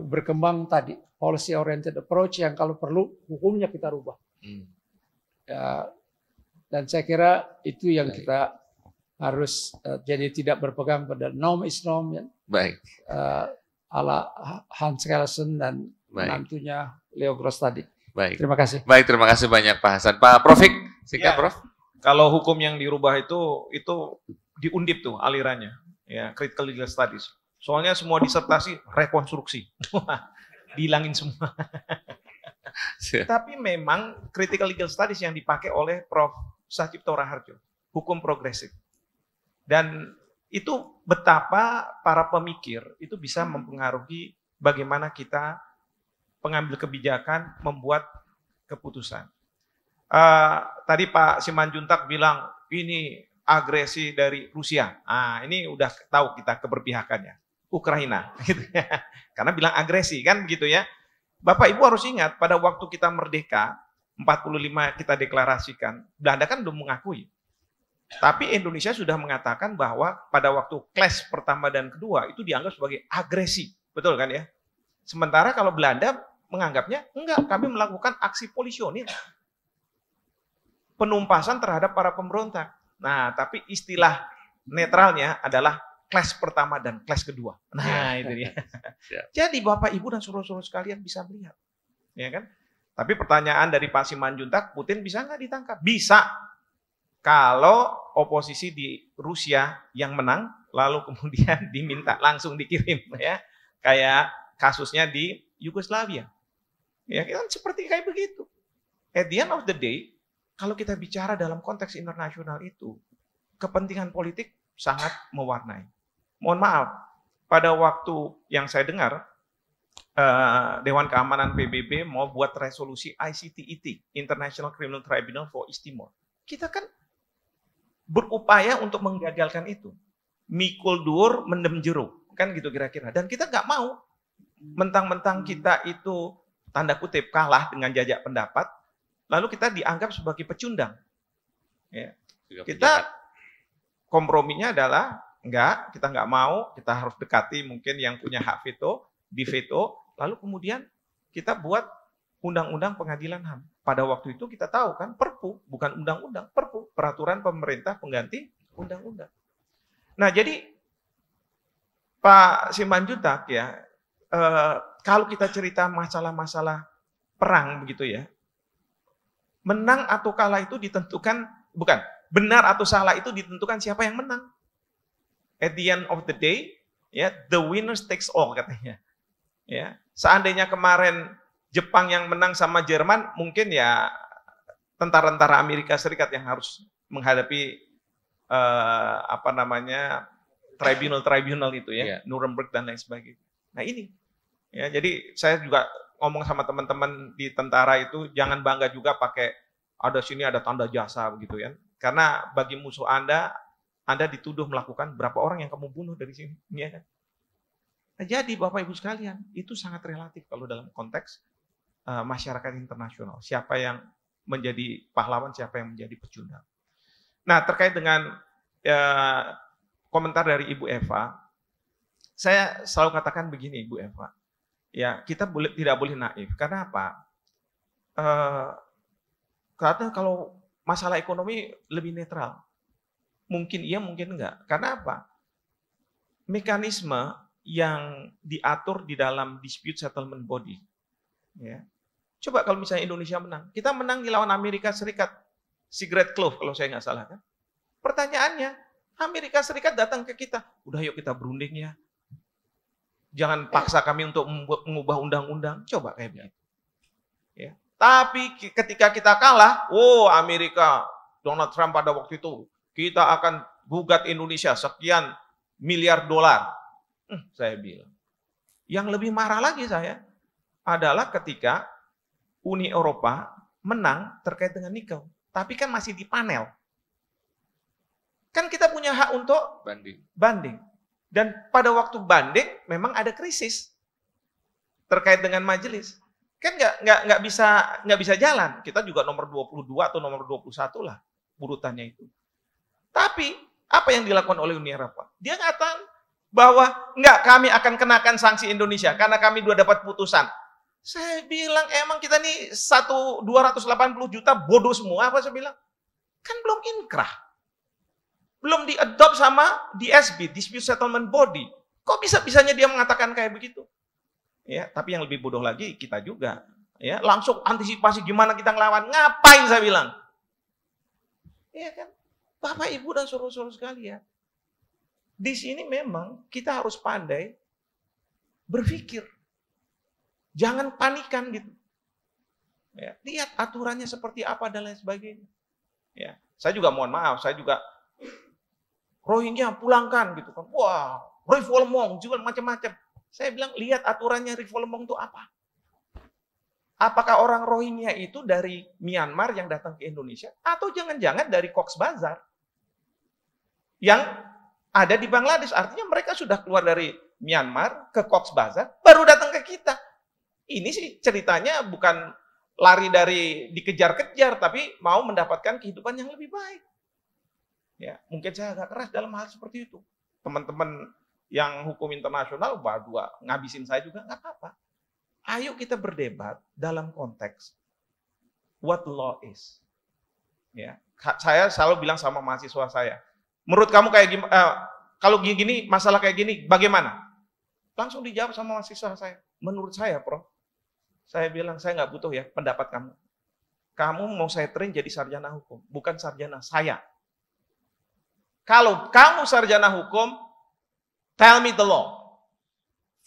berkembang tadi policy oriented approach yang kalau perlu hukumnya kita rubah. Hmm. Ya, dan saya kira itu yang Baik. kita harus uh, jadi tidak berpegang pada norm is norm ya. Baik. Uh, ala Hans Kelsen dan tentunya Leo Gross tadi. Baik. Terima kasih. Baik, terima kasih banyak Pak Hasan. Pak Profik, singkat ya, Prof. Kalau hukum yang dirubah itu itu diundip tuh alirannya. Ya, critical legal studies. Soalnya semua disertasi rekonstruksi. dihilangin semua. Tapi memang critical legal studies yang dipakai oleh Prof. Sahcipto Raharjo, hukum progresif. Dan itu betapa para pemikir itu bisa hmm. mempengaruhi bagaimana kita pengambil kebijakan membuat keputusan. Uh, tadi Pak Simanjuntak bilang ini agresi dari Rusia. Ah, ini udah tahu kita keberpihakannya. Ukraina. Gitu ya. Karena bilang agresi kan begitu ya. Bapak Ibu harus ingat pada waktu kita merdeka, 45 kita deklarasikan, Belanda kan belum mengakui. Tapi Indonesia sudah mengatakan bahwa pada waktu clash pertama dan kedua itu dianggap sebagai agresi. Betul kan ya? Sementara kalau Belanda menganggapnya, enggak, kami melakukan aksi polisionil. Penumpasan terhadap para pemberontak. Nah, tapi istilah netralnya adalah kelas pertama dan kelas kedua. Nah, iya. itu dia. Iya. Jadi Bapak Ibu dan saudara-saudara sekalian bisa melihat. Ya kan? Tapi pertanyaan dari Pak Simanjuntak, Putin bisa nggak ditangkap? Bisa. Kalau oposisi di Rusia yang menang, lalu kemudian diminta langsung dikirim ya, kayak kasusnya di Yugoslavia. Ya kan seperti kayak begitu. At the end of the day, kalau kita bicara dalam konteks internasional itu, kepentingan politik sangat mewarnai. Mohon maaf, pada waktu yang saya dengar, eh, Dewan Keamanan PBB mau buat resolusi ICTIT, e International Criminal Tribunal for East Timor. Kita kan berupaya untuk menggagalkan itu. Mikul dur mendem jeruk, kan gitu kira-kira. Dan kita nggak mau mentang-mentang hmm. kita itu tanda kutip kalah dengan jajak pendapat, lalu kita dianggap sebagai pecundang. Ya. Kita komprominya adalah Enggak, kita enggak mau, kita harus dekati mungkin yang punya hak veto, di veto, lalu kemudian kita buat undang-undang pengadilan HAM. Pada waktu itu kita tahu kan perpu, bukan undang-undang, perpu, peraturan pemerintah pengganti undang-undang. Nah jadi Pak Simanjutak ya, eh, kalau kita cerita masalah-masalah perang begitu ya, menang atau kalah itu ditentukan, bukan, benar atau salah itu ditentukan siapa yang menang at the end of the day, ya, the winners takes all katanya. Ya, seandainya kemarin Jepang yang menang sama Jerman, mungkin ya tentara-tentara Amerika Serikat yang harus menghadapi uh, apa namanya tribunal-tribunal itu ya, yeah. Nuremberg dan lain sebagainya. Nah ini, ya jadi saya juga ngomong sama teman-teman di tentara itu jangan bangga juga pakai ada sini ada tanda jasa begitu ya, karena bagi musuh anda anda dituduh melakukan berapa orang yang kamu bunuh dari sini, ya kan? Nah, jadi Bapak Ibu sekalian, itu sangat relatif kalau dalam konteks uh, masyarakat internasional. Siapa yang menjadi pahlawan, siapa yang menjadi pecundang. Nah, terkait dengan uh, komentar dari Ibu Eva, saya selalu katakan begini Ibu Eva. Ya, kita boleh tidak boleh naif. Karena apa? Uh, karena kalau masalah ekonomi lebih netral mungkin iya, mungkin enggak. Karena apa? Mekanisme yang diatur di dalam dispute settlement body. Ya. Coba kalau misalnya Indonesia menang, kita menang di lawan Amerika Serikat, Secret Clove kalau saya nggak salah kan. Pertanyaannya, Amerika Serikat datang ke kita, udah yuk kita berunding ya. Jangan paksa kami untuk mengubah undang-undang. Coba kayak begitu. Ya. Tapi ketika kita kalah, oh Amerika, Donald Trump pada waktu itu kita akan gugat Indonesia sekian miliar dolar. Hmm. saya bilang. Yang lebih marah lagi saya adalah ketika Uni Eropa menang terkait dengan nikel. Tapi kan masih di panel. Kan kita punya hak untuk banding. banding. Dan pada waktu banding memang ada krisis terkait dengan majelis. Kan nggak nggak nggak bisa nggak bisa jalan. Kita juga nomor 22 atau nomor 21 lah urutannya itu. Tapi apa yang dilakukan oleh Uni Eropa? Dia ngatakan bahwa enggak kami akan kenakan sanksi Indonesia karena kami dua dapat putusan. Saya bilang emang kita nih satu dua ratus delapan 280 juta bodoh semua apa saya bilang? Kan belum inkrah. Belum diadopt sama DSB, Dispute Settlement Body. Kok bisa-bisanya dia mengatakan kayak begitu? Ya, tapi yang lebih bodoh lagi kita juga. Ya, langsung antisipasi gimana kita ngelawan. Ngapain saya bilang? Iya kan? Bapak, Ibu, dan saudara-saudara sekalian. Di sini memang kita harus pandai berpikir. Jangan panikan gitu. Ya, lihat aturannya seperti apa dan lain sebagainya. Ya, saya juga mohon maaf, saya juga Rohingya pulangkan gitu kan. Wah, revolmong juga macam-macam. Saya bilang lihat aturannya revolmong itu apa. Apakah orang Rohingya itu dari Myanmar yang datang ke Indonesia atau jangan-jangan dari Cox's Bazar? yang ada di Bangladesh. Artinya mereka sudah keluar dari Myanmar ke Cox's Bazar, baru datang ke kita. Ini sih ceritanya bukan lari dari dikejar-kejar, tapi mau mendapatkan kehidupan yang lebih baik. Ya, mungkin saya agak keras dalam hal seperti itu. Teman-teman yang hukum internasional, dua ngabisin saya juga nggak apa-apa. Ayo kita berdebat dalam konteks what law is. Ya, saya selalu bilang sama mahasiswa saya, Menurut kamu kayak gimana? Eh, kalau gini-gini, masalah kayak gini, bagaimana? Langsung dijawab sama mahasiswa saya. Menurut saya, Bro, saya bilang saya nggak butuh ya pendapat kamu. Kamu mau saya train jadi sarjana hukum, bukan sarjana saya. Kalau kamu sarjana hukum, tell me the law.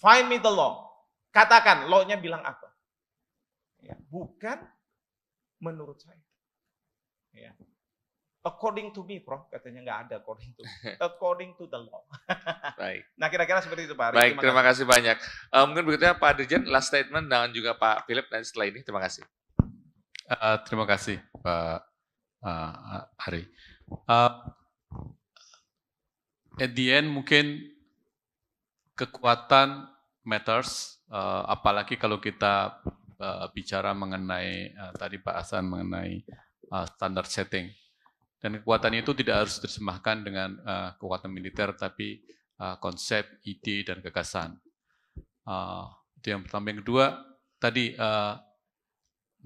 Find me the law. Katakan, law bilang apa. Ya, bukan menurut saya. Ya. According to me, Prof, katanya nggak ada according to, according to the law. Baik. Nah, kira-kira seperti itu, Pak. Ari. Baik, terima, kasih, banyak. Uh, mungkin berikutnya Pak Dirjen, last statement dan juga Pak Philip dan setelah ini. Terima kasih. Uh, terima kasih, Pak uh, Ari. Uh, at the end, mungkin kekuatan matters, uh, apalagi kalau kita uh, bicara mengenai uh, tadi Pak Hasan mengenai uh, standar setting dan kekuatan itu tidak harus disembahkan dengan uh, kekuatan militer, tapi uh, konsep, ide, dan gagasan. Uh, itu yang pertama. Yang kedua, tadi uh,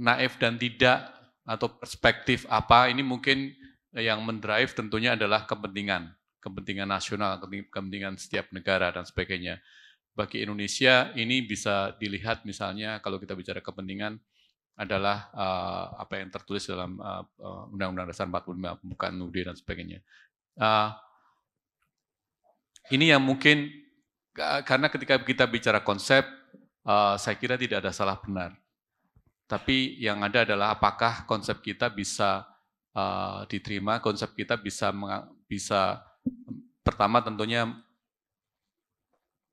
naif dan tidak atau perspektif apa ini mungkin yang mendrive tentunya adalah kepentingan, kepentingan nasional, kepentingan setiap negara dan sebagainya. Bagi Indonesia ini bisa dilihat misalnya kalau kita bicara kepentingan adalah uh, apa yang tertulis dalam uh, Undang-Undang Dasar 45 bukan UUD dan sebagainya. Uh, ini yang mungkin karena ketika kita bicara konsep, uh, saya kira tidak ada salah benar. Tapi yang ada adalah apakah konsep kita bisa uh, diterima, konsep kita bisa bisa pertama tentunya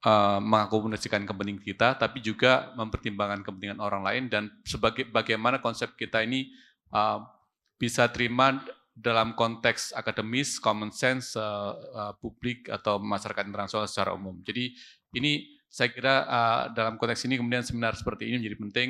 Eh, mengakomodasikan kepentingan kita, tapi juga mempertimbangkan kepentingan orang lain dan sebagai bagaimana konsep kita ini uh, bisa terima dalam konteks akademis, common sense, uh, uh, publik atau masyarakat internasional secara umum. Jadi ini saya kira uh, dalam konteks ini kemudian seminar seperti ini menjadi penting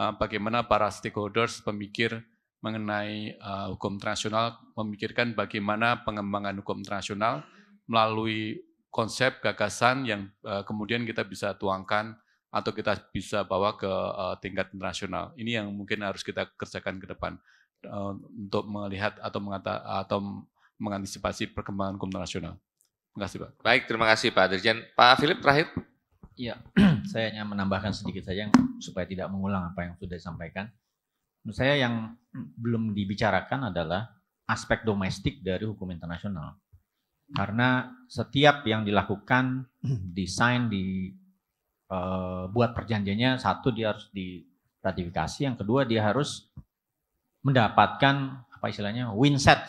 uh, bagaimana para stakeholders, pemikir mengenai uh, hukum internasional memikirkan bagaimana pengembangan hukum internasional melalui konsep gagasan yang uh, kemudian kita bisa tuangkan atau kita bisa bawa ke uh, tingkat internasional. Ini yang mungkin harus kita kerjakan ke depan uh, untuk melihat atau mengata atau mengantisipasi perkembangan hukum internasional. Terima kasih Pak. Baik, terima kasih Pak Dirjen. Pak Philip terakhir. Iya, saya hanya menambahkan sedikit saja supaya tidak mengulang apa yang sudah disampaikan. Menurut saya yang belum dibicarakan adalah aspek domestik dari hukum internasional. Karena setiap yang dilakukan desain di uh, buat perjanjiannya satu dia harus diratifikasi, yang kedua dia harus mendapatkan apa istilahnya win set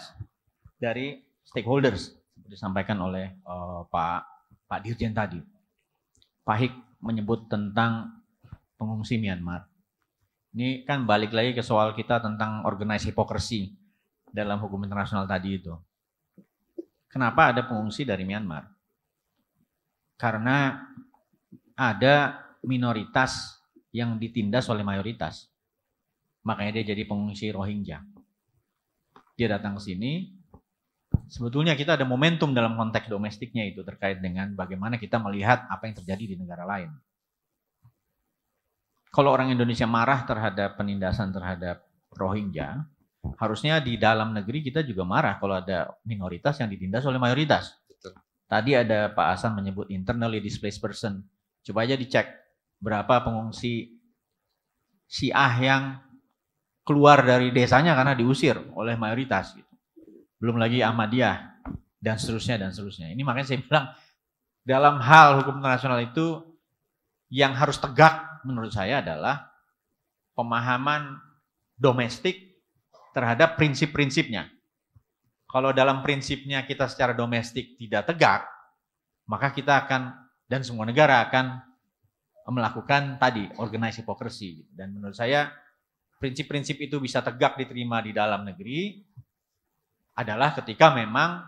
dari stakeholders seperti disampaikan oleh uh, Pak Pak Dirjen tadi. Pak Hik menyebut tentang pengungsi Myanmar. Ini kan balik lagi ke soal kita tentang organize hipokrasi dalam hukum internasional tadi itu. Kenapa ada pengungsi dari Myanmar? Karena ada minoritas yang ditindas oleh mayoritas. Makanya dia jadi pengungsi Rohingya. Dia datang ke sini, sebetulnya kita ada momentum dalam konteks domestiknya itu terkait dengan bagaimana kita melihat apa yang terjadi di negara lain. Kalau orang Indonesia marah terhadap penindasan terhadap Rohingya, Harusnya di dalam negeri kita juga marah kalau ada minoritas yang ditindas oleh mayoritas. Tadi ada Pak Hasan menyebut internally displaced person. Coba aja dicek berapa pengungsi Syiah yang keluar dari desanya karena diusir oleh mayoritas gitu. Belum lagi Ahmadiyah dan seterusnya dan seterusnya. Ini makanya saya bilang dalam hal hukum internasional itu yang harus tegak menurut saya adalah pemahaman domestik terhadap prinsip-prinsipnya. Kalau dalam prinsipnya kita secara domestik tidak tegak, maka kita akan dan semua negara akan melakukan tadi organize hypocrisy. Dan menurut saya prinsip-prinsip itu bisa tegak diterima di dalam negeri adalah ketika memang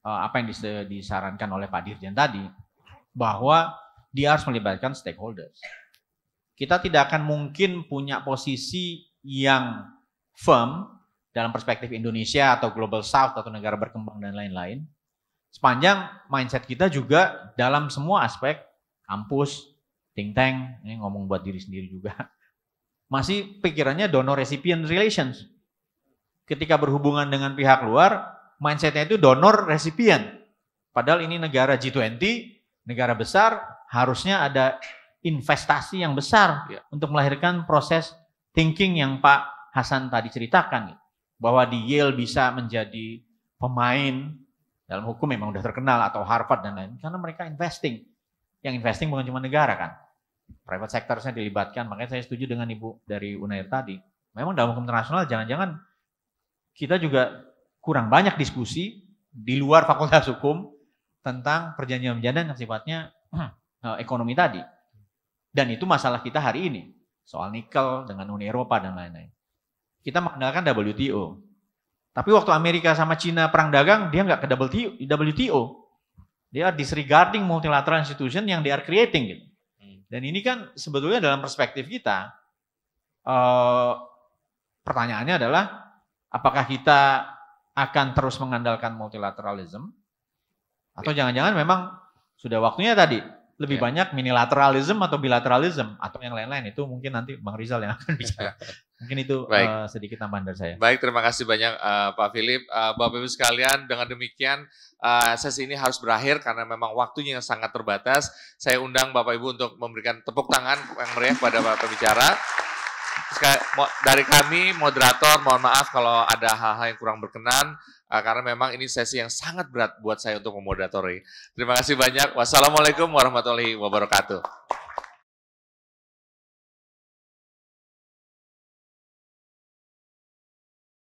eh, apa yang disarankan oleh Pak Dirjen tadi bahwa dia harus melibatkan stakeholders. Kita tidak akan mungkin punya posisi yang firm dalam perspektif Indonesia atau global south atau negara berkembang dan lain-lain. Sepanjang mindset kita juga dalam semua aspek kampus, think tank, ini ngomong buat diri sendiri juga. Masih pikirannya donor recipient relations. Ketika berhubungan dengan pihak luar, mindsetnya itu donor recipient. Padahal ini negara G20, negara besar, harusnya ada investasi yang besar ya. untuk melahirkan proses thinking yang Pak Hasan tadi ceritakan ya, bahwa di Yale bisa menjadi pemain dalam hukum memang sudah terkenal atau Harvard dan lain karena mereka investing. Yang investing bukan cuma negara kan. Private sector saya dilibatkan. Makanya saya setuju dengan Ibu dari Unair tadi. Memang dalam hukum internasional jangan-jangan kita juga kurang banyak diskusi di luar fakultas hukum tentang perjanjian-perjanjian yang sifatnya eh, ekonomi tadi. Dan itu masalah kita hari ini. Soal nikel dengan Uni Eropa dan lain-lain kita mengenalkan WTO. Tapi waktu Amerika sama Cina perang dagang, dia nggak ke WTO. Dia disregarding multilateral institution yang they are creating. Gitu. Hmm. Dan ini kan sebetulnya dalam perspektif kita, uh, pertanyaannya adalah apakah kita akan terus mengandalkan multilateralism atau ya. jangan-jangan memang sudah waktunya tadi lebih yeah. banyak minilateralism atau bilateralism atau yang lain-lain itu mungkin nanti Bang Rizal yang akan bicara. Mungkin itu Baik. Uh, sedikit tambahan dari saya. Baik, terima kasih banyak uh, Pak Philip. Uh, Bapak Ibu sekalian, dengan demikian uh, sesi ini harus berakhir karena memang waktunya yang sangat terbatas. Saya undang Bapak Ibu untuk memberikan tepuk tangan yang meriah kepada Bapak pembicara. Sekali, dari kami moderator mohon maaf kalau ada hal-hal yang kurang berkenan uh, karena memang ini sesi yang sangat berat buat saya untuk memoderatori. Terima kasih banyak. Wassalamualaikum warahmatullahi wabarakatuh.